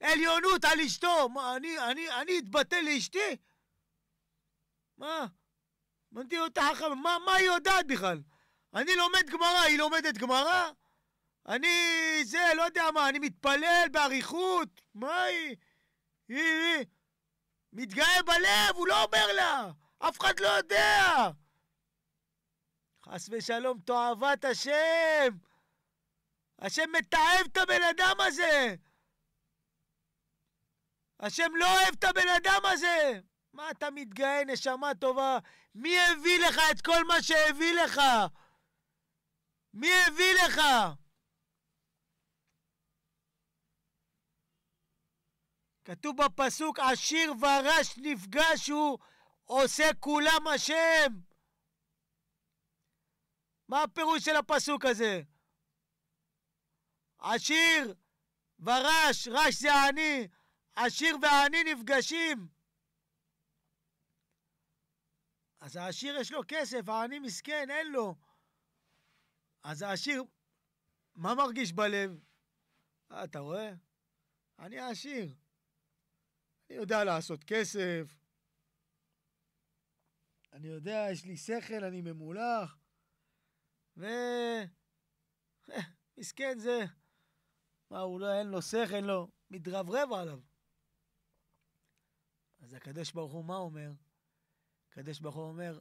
עליונות על אשתו. מה, אני, אני, אני אתבטא לאשתי? מה? מה, מה היא יודעת בכלל? אני לומד גמרא, היא לומדת גמרא? אני, זה, לא יודע מה, אני מתפלל באריכות, מה היא? היא, היא, מתגאה בלב, הוא לא אומר לה, אף אחד לא יודע. חס ושלום, תועבת השם. השם מתעב את הבן אדם הזה. השם לא אוהב את הבן אדם הזה. מה אתה מתגאה, נשמה טובה? מי הביא לך את כל מה שהביא לך? מי הביא לך? כתוב בפסוק, עשיר ורש נפגשו, עושה כולם השם. מה הפירוש של הפסוק הזה? עשיר ורש, רש זה עני, עשיר ועני נפגשים. אז העשיר יש לו כסף, העני מסכן, אין לו. אז העשיר, מה מרגיש בלב? אה, אתה רואה? אני העשיר. אני יודע לעשות כסף, אני יודע, יש לי שכל, אני ממולח, ו... אה, מסכן זה, מה, הוא לא, אין לו שכל, אין לו, מתרברב עליו. אז הקדוש ברוך הוא, מה אומר? הקדוש ברוך הוא אומר,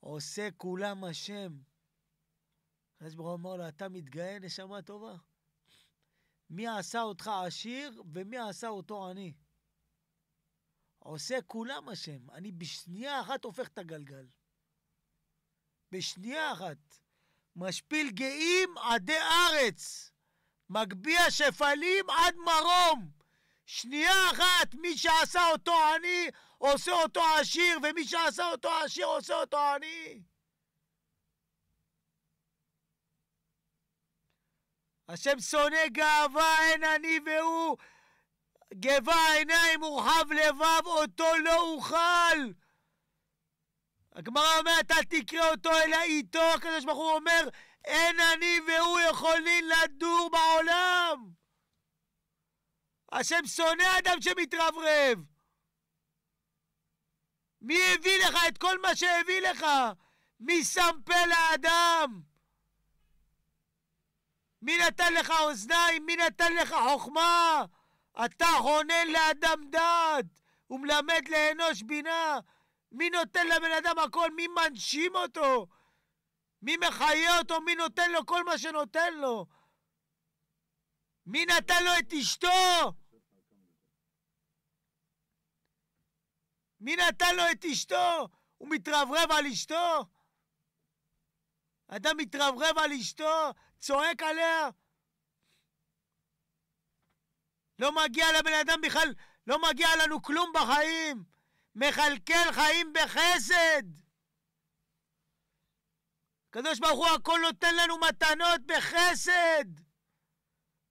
עושה כולם השם. הקדוש ברוך הוא אומר לו, אתה מתגאה, נשמה טובה. מי עשה אותך עשיר ומי עשה אותו עני? עושה כולם השם. אני בשנייה אחת הופך את הגלגל. בשנייה אחת. משפיל גאים עדי ארץ. מגביה שפלים עד מרום. שנייה אחת, מי שעשה אותו עני, עושה אותו עשיר, ומי שעשה אותו עשיר, עושה אותו עני. השם שונא גאווה, אין אני והוא. גבע עיניים ורחב לבב, אותו לא אוכל. הגמרא אומרת, אל תקרא אותו אלא איתו, הקדוש ברוך הוא אומר, אין אני והוא יכולים לדור בעולם. השם שונא אדם שמתרברב. מי הביא לך את כל מה שהביא לך? מי שם פה לאדם? מי נתן לך אוזניים? מי נתן לך חוכמה? אתה רונן לאדם דעת, ומלמד לאנוש בינה. מי נותן לבן אדם הכל? מי מנשים אותו? מי מחיה אותו? מי נותן לו כל מה שנותן לו? מי נתן לו את אשתו? מי נתן לו את אשתו? הוא מתרברב על אשתו? אדם מתרברב על אשתו, צועק עליה, לא מגיע לבן אדם בכלל, לא מגיע לנו כלום בחיים. מכלכל חיים בחסד. הקדוש ברוך הוא הכל נותן לנו מתנות בחסד.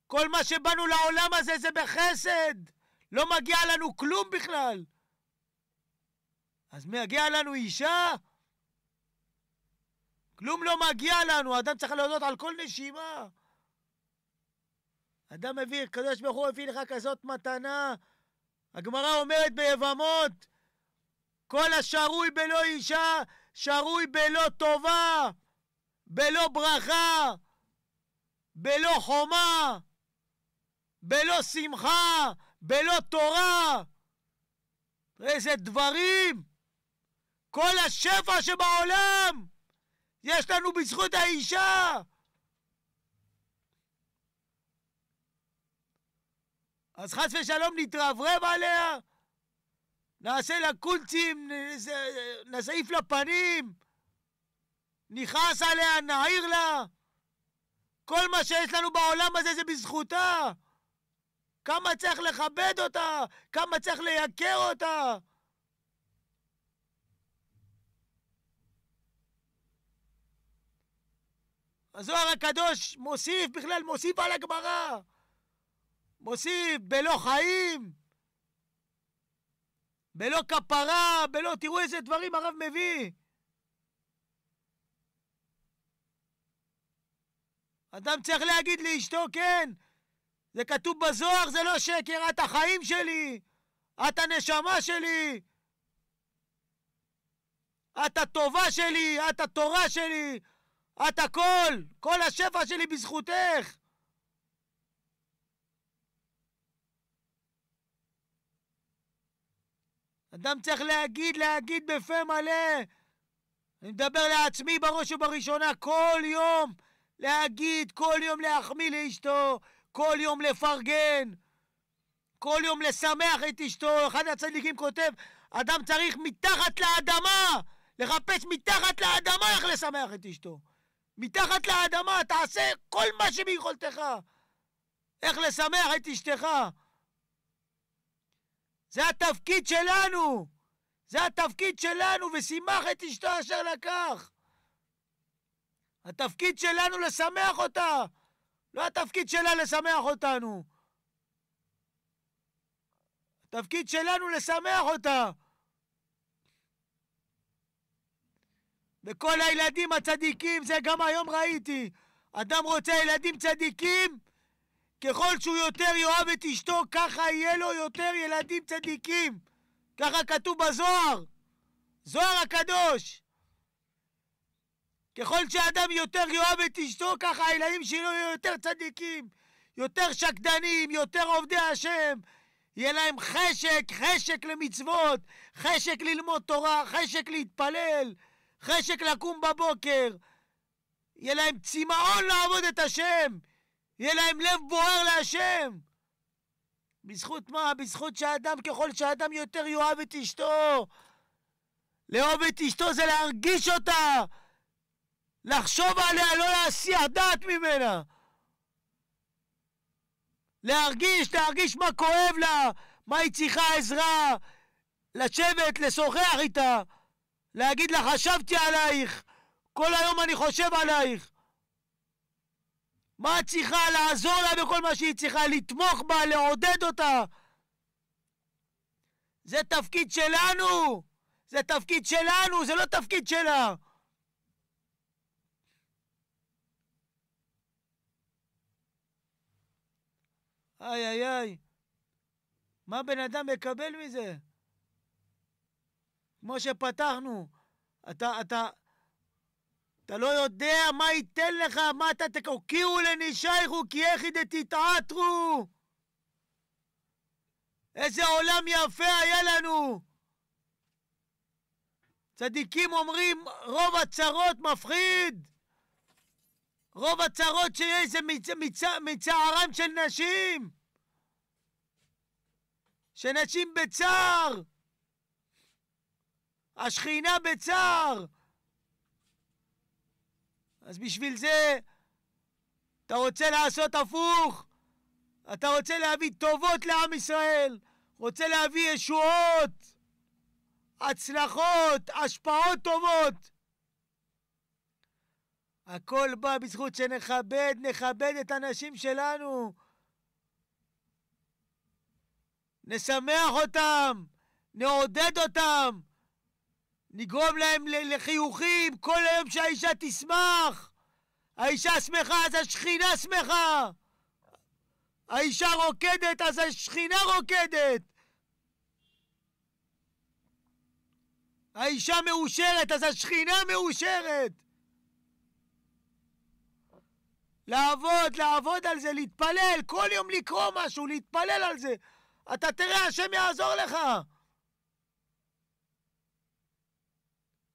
כל מה שבאנו לעולם הזה זה בחסד. לא מגיע לנו כלום בכלל. אז מגיע לנו אישה? כלום לא מגיע לנו, אדם צריך להודות על כל נשימה. אדם מביא, הקדוש ברוך הוא הביא לך כזאת מתנה. הגמרא אומרת ביבמות, כל השרוי בלא אישה, שרוי בלא טובה, בלא ברכה, בלא חומה, בלא שמחה, בלא תורה. איזה דברים! כל השפע שבעולם יש לנו בזכות האישה! אז חס ושלום נתרברב עליה? נעשה לה קונצים, נזעיף לה פנים, נכעס עליה, נעיר לה. כל מה שיש לנו בעולם הזה זה בזכותה. כמה צריך לכבד אותה, כמה צריך לייקר אותה. הזוהר הקדוש מוסיף, בכלל מוסיף על הגמרא. מוסיף בלא חיים, בלא כפרה, בלא, תראו איזה דברים הרב מביא. אדם צריך להגיד לאשתו, כן, זה כתוב בזוהר, זה לא שקר, את החיים שלי, את הנשמה שלי, את הטובה שלי, את התורה שלי, את הכל, כל השפע שלי בזכותך. אדם צריך להגיד, להגיד בפה מלא. אני מדבר לעצמי בראש ובראשונה כל יום, להגיד, כל יום להחמיא לאשתו, כל יום לפרגן, כל יום לשמח את אשתו. אחד הצדיקים כותב, אדם צריך מתחת לאדמה, לחפש מתחת לאדמה איך לשמח את אשתו. מתחת לאדמה, תעשה כל מה שביכולתך. איך לשמח את אשתך. זה התפקיד שלנו! זה התפקיד שלנו, ושימח את אשתו אשר לקח. התפקיד שלנו לשמח אותה, לא התפקיד שלה לשמח אותנו. התפקיד שלנו לשמח אותה. וכל הילדים הצדיקים, זה גם היום ראיתי. אדם רוצה ילדים צדיקים, ככל שהוא יותר יאהב את אשתו, ככה יהיה לו יותר ילדים צדיקים. ככה כתוב בזוהר, זוהר הקדוש. ככל שאדם יותר יאהב את אשתו, ככה הילדים שלו יהיו יותר צדיקים, יותר שקדנים, יותר עובדי השם. יהיה להם חשק, חשק למצוות, חשק ללמוד תורה, חשק להתפלל, חשק לקום בבוקר. יהיה להם צמאון לעבוד את השם. יהיה להם לב בוער להשם. בזכות מה? בזכות שאדם, ככל שאדם יותר יאהב את אשתו. לאהוב את אשתו זה להרגיש אותה, לחשוב עליה, לא להסיח דעת ממנה. להרגיש, להרגיש מה כואב לה, מה היא צריכה עזרה, לשבת, לשוחח איתה, להגיד לה, חשבתי עלייך, כל היום אני חושב עלייך. מה את צריכה? לעזור לה בכל מה שהיא צריכה, לתמוך בה, לעודד אותה. זה תפקיד שלנו! זה תפקיד שלנו, זה לא תפקיד שלה! איי איי איי, מה בן אדם מקבל מזה? כמו שפתחנו, אתה, אתה, אתה לא יודע מה ייתן לך, מה אתה תקוקיעו לנישייכו כי איכי דתתעטרו! איזה עולם יפה היה לנו. צדיקים אומרים, רוב הצרות מפחיד. רוב הצרות שיש זה מצ... מצ... מצערם של נשים. שנשים בצער. השכינה בצער. אז בשביל זה אתה רוצה לעשות הפוך, אתה רוצה להביא טובות לעם ישראל, רוצה להביא ישועות, הצלחות, השפעות טובות. הכל בא בזכות שנכבד, נכבד את הנשים שלנו. נשמח אותם, נעודד אותם, נגרום להם לחיוכים כל היום שהאישה תשמח. האישה שמחה אז השכינה שמחה. האישה רוקדת אז השכינה רוקדת. האישה מאושרת אז השכינה מאושרת. לעבוד, לעבוד על זה, להתפלל, כל יום לקרוא משהו, להתפלל על זה. אתה תראה, השם יעזור לך.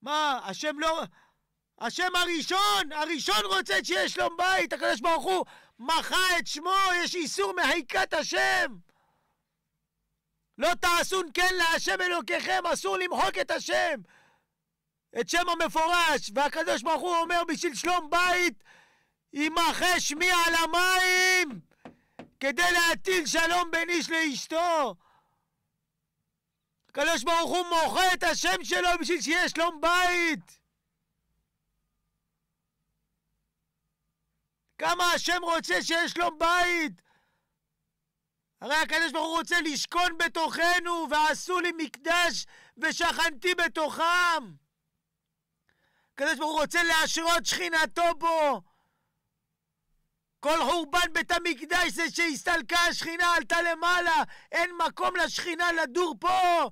מה, השם לא... השם הראשון, הראשון רוצה שיהיה שלום בית, הקדוש ברוך הוא מחה את שמו, יש איסור מחיקת השם. לא תעשון כן להשם אלוקיכם, אסור למחוק את השם. את שם המפורש, והקדוש ברוך הוא אומר בשביל שלום בית, ימחה שמי על המים, כדי להטיל שלום בין איש לאשתו. הקדוש ברוך הוא מוחה את השם שלו בשביל שיהיה שלום בית. כמה השם רוצה שיהיה שלום בית. הרי הקדוש ברוך הוא רוצה לשכון בתוכנו, ועשו לי מקדש ושכנתי בתוכם. הקדוש ברוך הוא רוצה להשרות שכינתו בו. כל חורבן בית המקדש זה שהסתלקה השכינה, עלתה למעלה, אין מקום לשכינה לדור פה.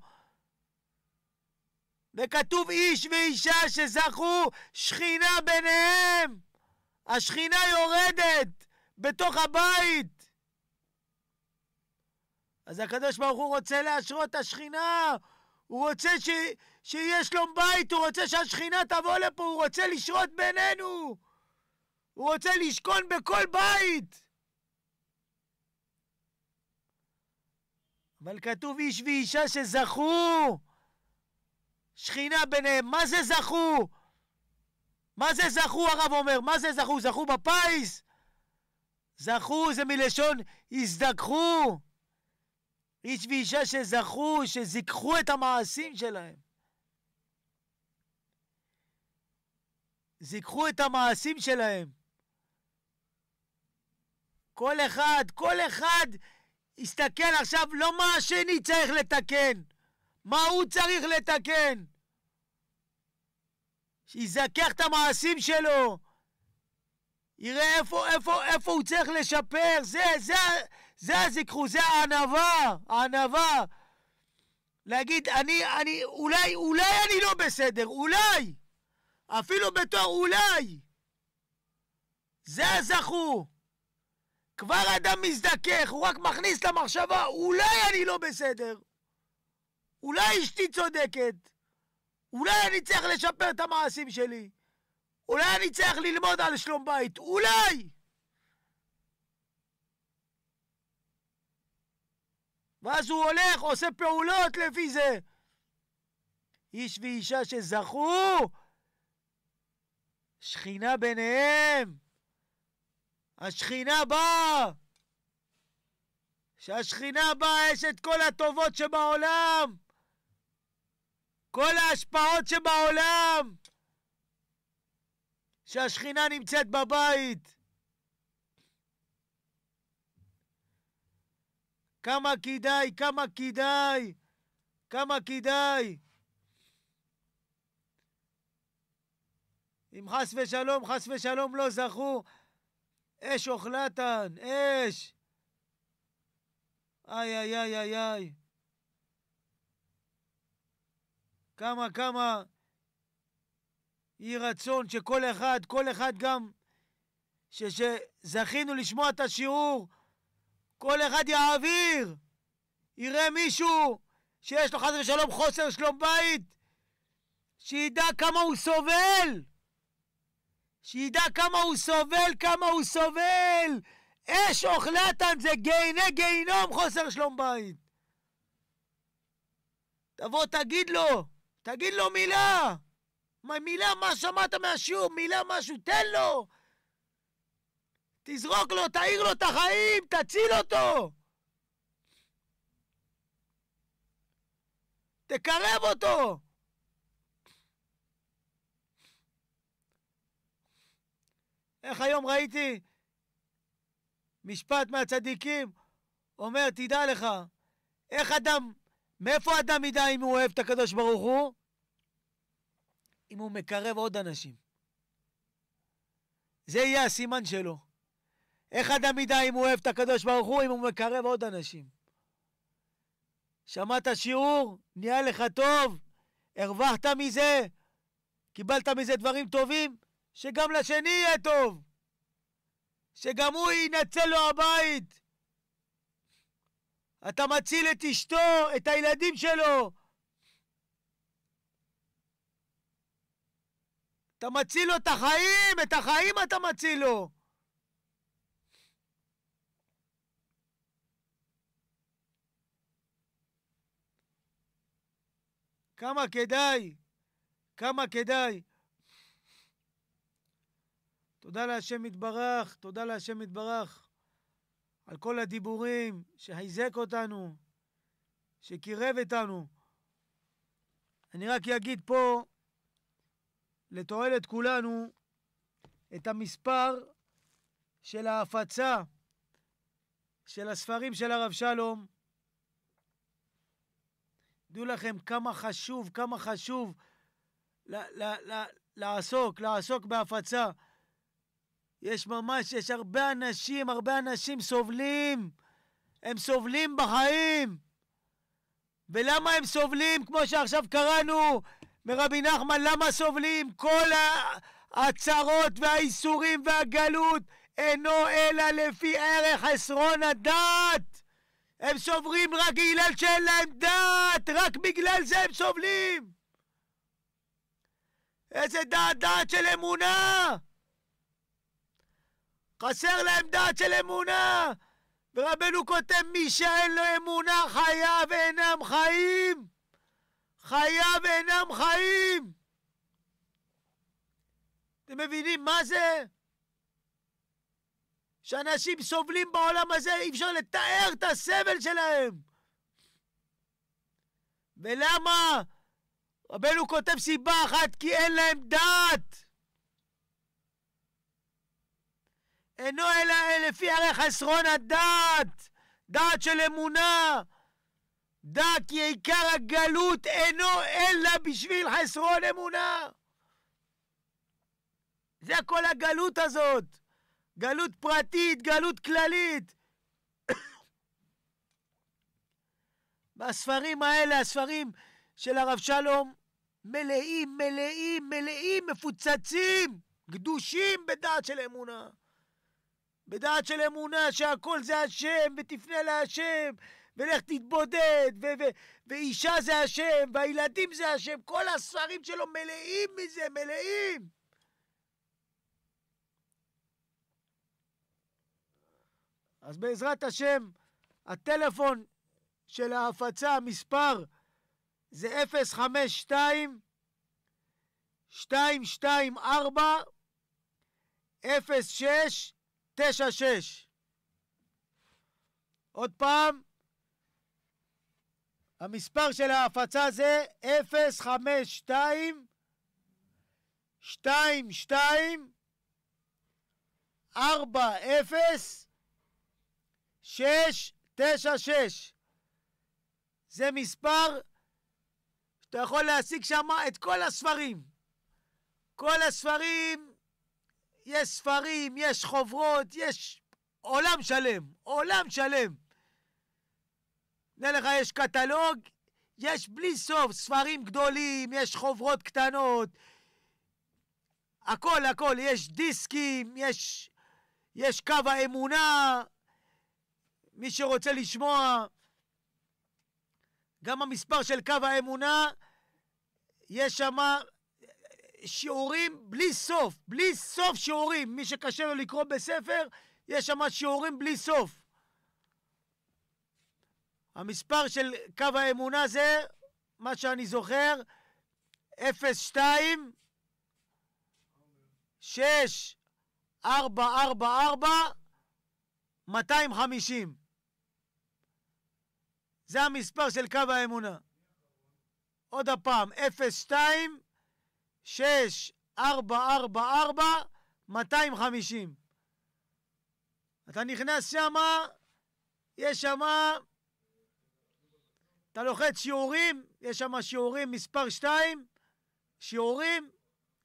וכתוב איש ואישה שזכו שכינה ביניהם. השכינה יורדת בתוך הבית. אז הקדוש ברוך הוא רוצה להשרות את השכינה, הוא רוצה ש... שיהיה שלום בית, הוא רוצה שהשכינה תבוא לפה, הוא רוצה לשרות בינינו, הוא רוצה לשכון בכל בית. אבל כתוב איש ואישה שזכו, שכינה ביניהם, מה זה זכו? מה זה זכו, הרב אומר? מה זה זכו? זכו בפיס? זכו זה מלשון הזדככו. איש ואישה שזכו, שזיככו את המעשים שלהם. זיככו את המעשים שלהם. כל אחד, כל אחד, הסתכל עכשיו, לא מה השני צריך לתקן. מה הוא צריך לתקן? שיזכח את המעשים שלו, יראה איפה, איפה, איפה הוא צריך לשפר, זה, זה, זה הזיכרו, זה הענווה, הענווה. להגיד, אני, אני, אולי, אולי אני לא בסדר, אולי. אפילו בתור אולי. זה הזכור. כבר אדם מזדכך, הוא רק מכניס למחשבה, אולי אני לא בסדר. אולי אשתי צודקת, אולי אני צריך לשפר את המעשים שלי, אולי אני צריך ללמוד על שלום בית, אולי! ואז הוא הולך, עושה פעולות לפי זה. איש ואישה שזכו, שכינה ביניהם, השכינה באה. כשהשכינה באה, יש את כל הטובות שבעולם. כל ההשפעות שבעולם, שהשכינה נמצאת בבית. כמה כדאי, כמה כדאי, כמה כדאי. אם חס ושלום, חס ושלום לא זכו, אש אוכלתן, אש. איי, איי, איי, איי. כמה, כמה יהי רצון שכל אחד, כל אחד גם, ש, שזכינו לשמוע את השיעור, כל אחד יעביר, יראה מישהו שיש לו חס ושלום חוסר שלום בית, שידע כמה הוא סובל, שידע כמה הוא סובל, כמה הוא סובל. אש אוכלתן זה גיהנה גיהנום חוסר שלום בית. תבוא תגיד לו, תגיד לו מילה! מילה מה שמעת מהשיעור, מילה משהו, תן לו! תזרוק לו, תעיר לו את החיים, תציל אותו! תקרב אותו! איך היום ראיתי משפט מהצדיקים אומר, תדע לך, איך אדם מאיפה אדם ידע אם הוא אוהב את הקדוש ברוך הוא? אם הוא מקרב עוד אנשים. זה יהיה הסימן שלו. איך אדם ידע אם הוא אוהב את הקדוש ברוך הוא? אם הוא מקרב עוד אנשים. שמעת שיעור? נהיה לך טוב? הרווחת מזה? קיבלת מזה דברים טובים? שגם לשני יהיה טוב. שגם הוא ינצל לו הבית. אתה מציל את אשתו, את הילדים שלו. אתה מציל לו את החיים, את החיים אתה מציל לו. כמה כדאי, כמה כדאי. תודה להשם יתברך, תודה להשם יתברך. על כל הדיבורים שהיזק אותנו, שקירב אותנו. אני רק אגיד פה, לתועלת כולנו, את המספר של ההפצה של הספרים של הרב שלום. תדעו לכם כמה חשוב, כמה חשוב לעסוק, לעסוק בהפצה. יש ממש, יש הרבה אנשים, הרבה אנשים סובלים. הם סובלים בחיים. ולמה הם סובלים, כמו שעכשיו קראנו מרבי נחמן, למה סובלים? כל הצרות והאיסורים והגלות אינו אלא לפי ערך עשרון הדת. הם סוברים רק בגלל שאין להם דת, רק בגלל זה הם סובלים. איזה דעת דעת של אמונה! חסר להם דעת של אמונה! ורבנו כותב, מי שאין לו אמונה חייו אינם חיים! חייו אינם חיים! אתם מבינים מה זה? שאנשים סובלים בעולם הזה, אי אפשר לתאר את הסבל שלהם. ולמה? רבנו כותב סיבה אחת, כי אין להם דעת. אינו אלא לפי ערך עשרון הדעת, דעת של אמונה. דע כי עיקר הגלות אינו אלא בשביל חסרון אמונה. זה כל הגלות הזאת. גלות פרטית, גלות כללית. *coughs* והספרים האלה, הספרים של הרב שלום, מלאים, מלאים, מלאים, מפוצצים, גדושים בדעת של אמונה. בדעת של אמונה שהכל זה השם, ותפנה להשם, ולך תתבודד, ו- ו- ואישה זה השם, והילדים זה השם, כל הספרים שלו מלאים מזה, מלאים. אז בעזרת השם, הטלפון של ההפצה, המספר, זה 052 224 06 תשע, שש. עוד פעם, המספר של ההפצה זה 052 22 40 696 זה מספר שאתה יכול להשיג שם את כל הספרים. כל הספרים יש ספרים, יש חוברות, יש עולם שלם, עולם שלם. הנה לך, יש קטלוג, יש בלי סוף ספרים גדולים, יש חוברות קטנות, הכל, הכל, יש דיסקים, יש, יש קו האמונה, מי שרוצה לשמוע, גם המספר של קו האמונה, יש שם שיעורים בלי סוף, בלי סוף שיעורים. מי שקשה לו לקרוא בספר, יש שם שיעורים בלי סוף. המספר של קו האמונה זה, מה שאני זוכר, 02 6 4 4 4 250. זה המספר של קו האמונה. עוד הפעם, 02 6, 4, 4, 4, 250. אתה נכנס שמה, יש שמה, אתה לוחץ שיעורים, יש שמה שיעורים מספר 2, שיעורים,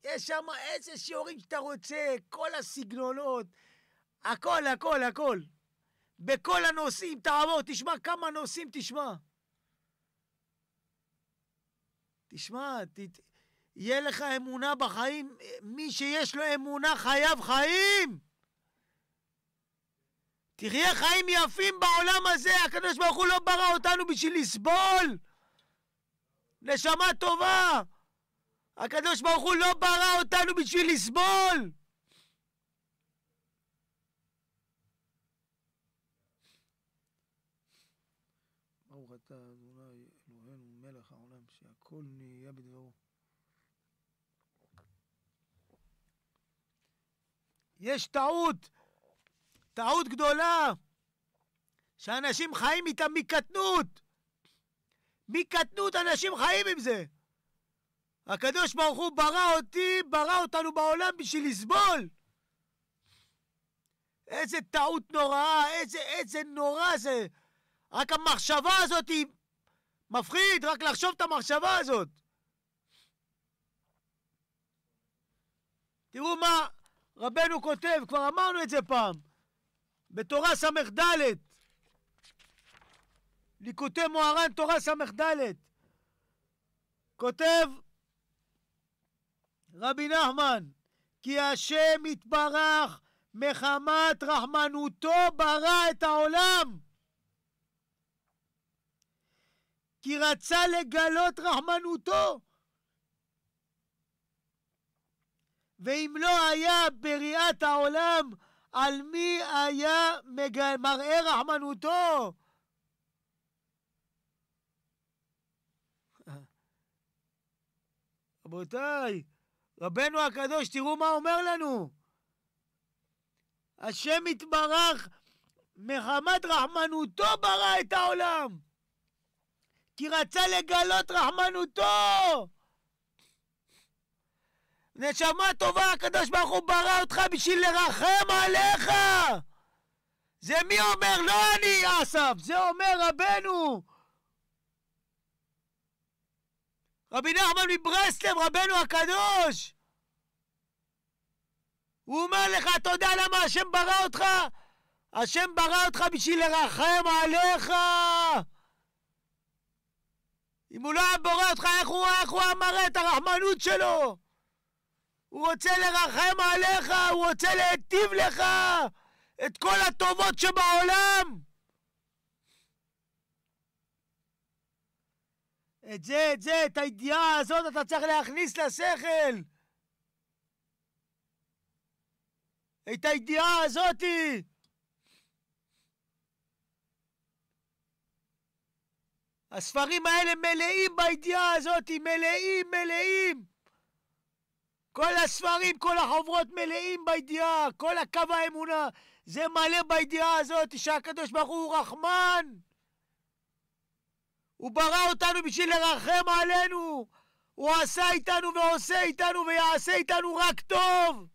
יש שם איזה שיעורים שאתה רוצה, כל הסגנונות, הכל, הכל, הכל. בכל הנושאים תעבור, תשמע כמה נושאים תשמע. תשמע, ת, יהיה לך אמונה בחיים, מי שיש לו אמונה חייב חיים! תחיה חיים יפים בעולם הזה, הקדוש ברוך הוא לא ברא אותנו בשביל לסבול! נשמה טובה! הקדוש ברוך הוא לא ברא אותנו בשביל לסבול! יש טעות, טעות גדולה, שאנשים חיים איתה מקטנות. מקטנות אנשים חיים עם זה. הקדוש ברוך הוא ברא אותי, ברא אותנו בעולם בשביל לסבול. איזה טעות נוראה, איזה, איזה נורא זה. רק המחשבה הזאת היא מפחיד, רק לחשוב את המחשבה הזאת. תראו מה, רבנו כותב, כבר אמרנו את זה פעם, בתורה ס"ד, ליקוטי מוהר"ן, תורה ס"ד, כותב רבי נחמן, כי השם יתברך מחמת רחמנותו ברא את העולם. כי רצה לגלות רחמנותו. ואם לא היה בריאת העולם, על מי היה מג... מראה רחמנותו? רבותיי, רבנו הקדוש, תראו מה אומר לנו. השם יתברך, מחמת רחמנותו ברא את העולם. כי רצה לגלות רחמנותו. נשמה טובה, הקדוש ברוך הוא ברא אותך בשביל לרחם עליך! זה מי אומר? לא אני, אסף, זה אומר רבנו! רבי נחמן מברסלב, רבנו הקדוש! הוא אומר לך, אתה יודע למה השם ברא אותך? השם ברא אותך בשביל לרחם עליך! אם הוא לא היה בורא אותך, איך הוא, איך הוא היה מראה את הרחמנות שלו? הוא רוצה לרחם עליך, הוא רוצה להיטיב לך את כל הטובות שבעולם. את זה, את זה, את הידיעה הזאת אתה צריך להכניס לשכל. את הידיעה הזאתי. הספרים האלה מלאים בידיעה הזאת, מלאים, מלאים. כל הספרים, כל החוברות מלאים בידיעה, כל הקו האמונה, זה מלא בידיעה הזאת שהקדוש ברוך הוא רחמן. הוא ברא אותנו בשביל לרחם עלינו. הוא עשה איתנו ועושה איתנו ויעשה איתנו רק טוב.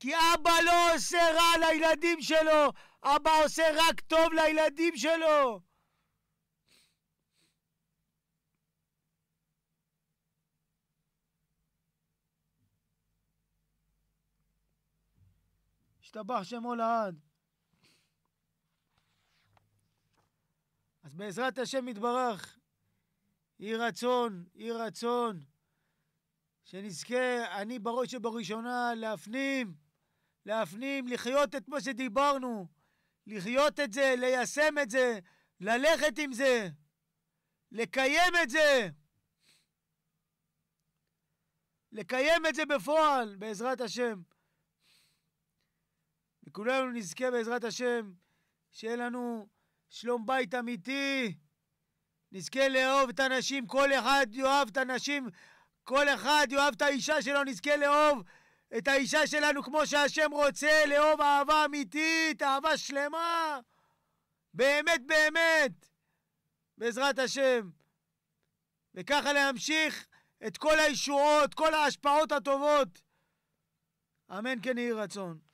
כי אבא לא עושה רע לילדים שלו, אבא עושה רק טוב לילדים שלו. ישתבח שמו לעד. אז בעזרת השם יתברך, יהי רצון, יהי רצון, שנזכה, אני בראש ובראשונה, להפנים, להפנים, לחיות את מה שדיברנו, לחיות את זה, ליישם את זה, ללכת עם זה, לקיים את זה, לקיים את זה בפועל, בעזרת השם. שכולנו נזכה בעזרת השם, שיהיה לנו שלום בית אמיתי, נזכה לאהוב את הנשים, כל אחד יאהב את הנשים, כל אחד יאהב את האישה שלו, נזכה לאהוב את האישה שלנו כמו שהשם רוצה, לאהוב אהבה אמיתית, אהבה שלמה, באמת באמת, בעזרת השם. וככה להמשיך את כל הישועות, כל ההשפעות הטובות. אמן כן יהי רצון.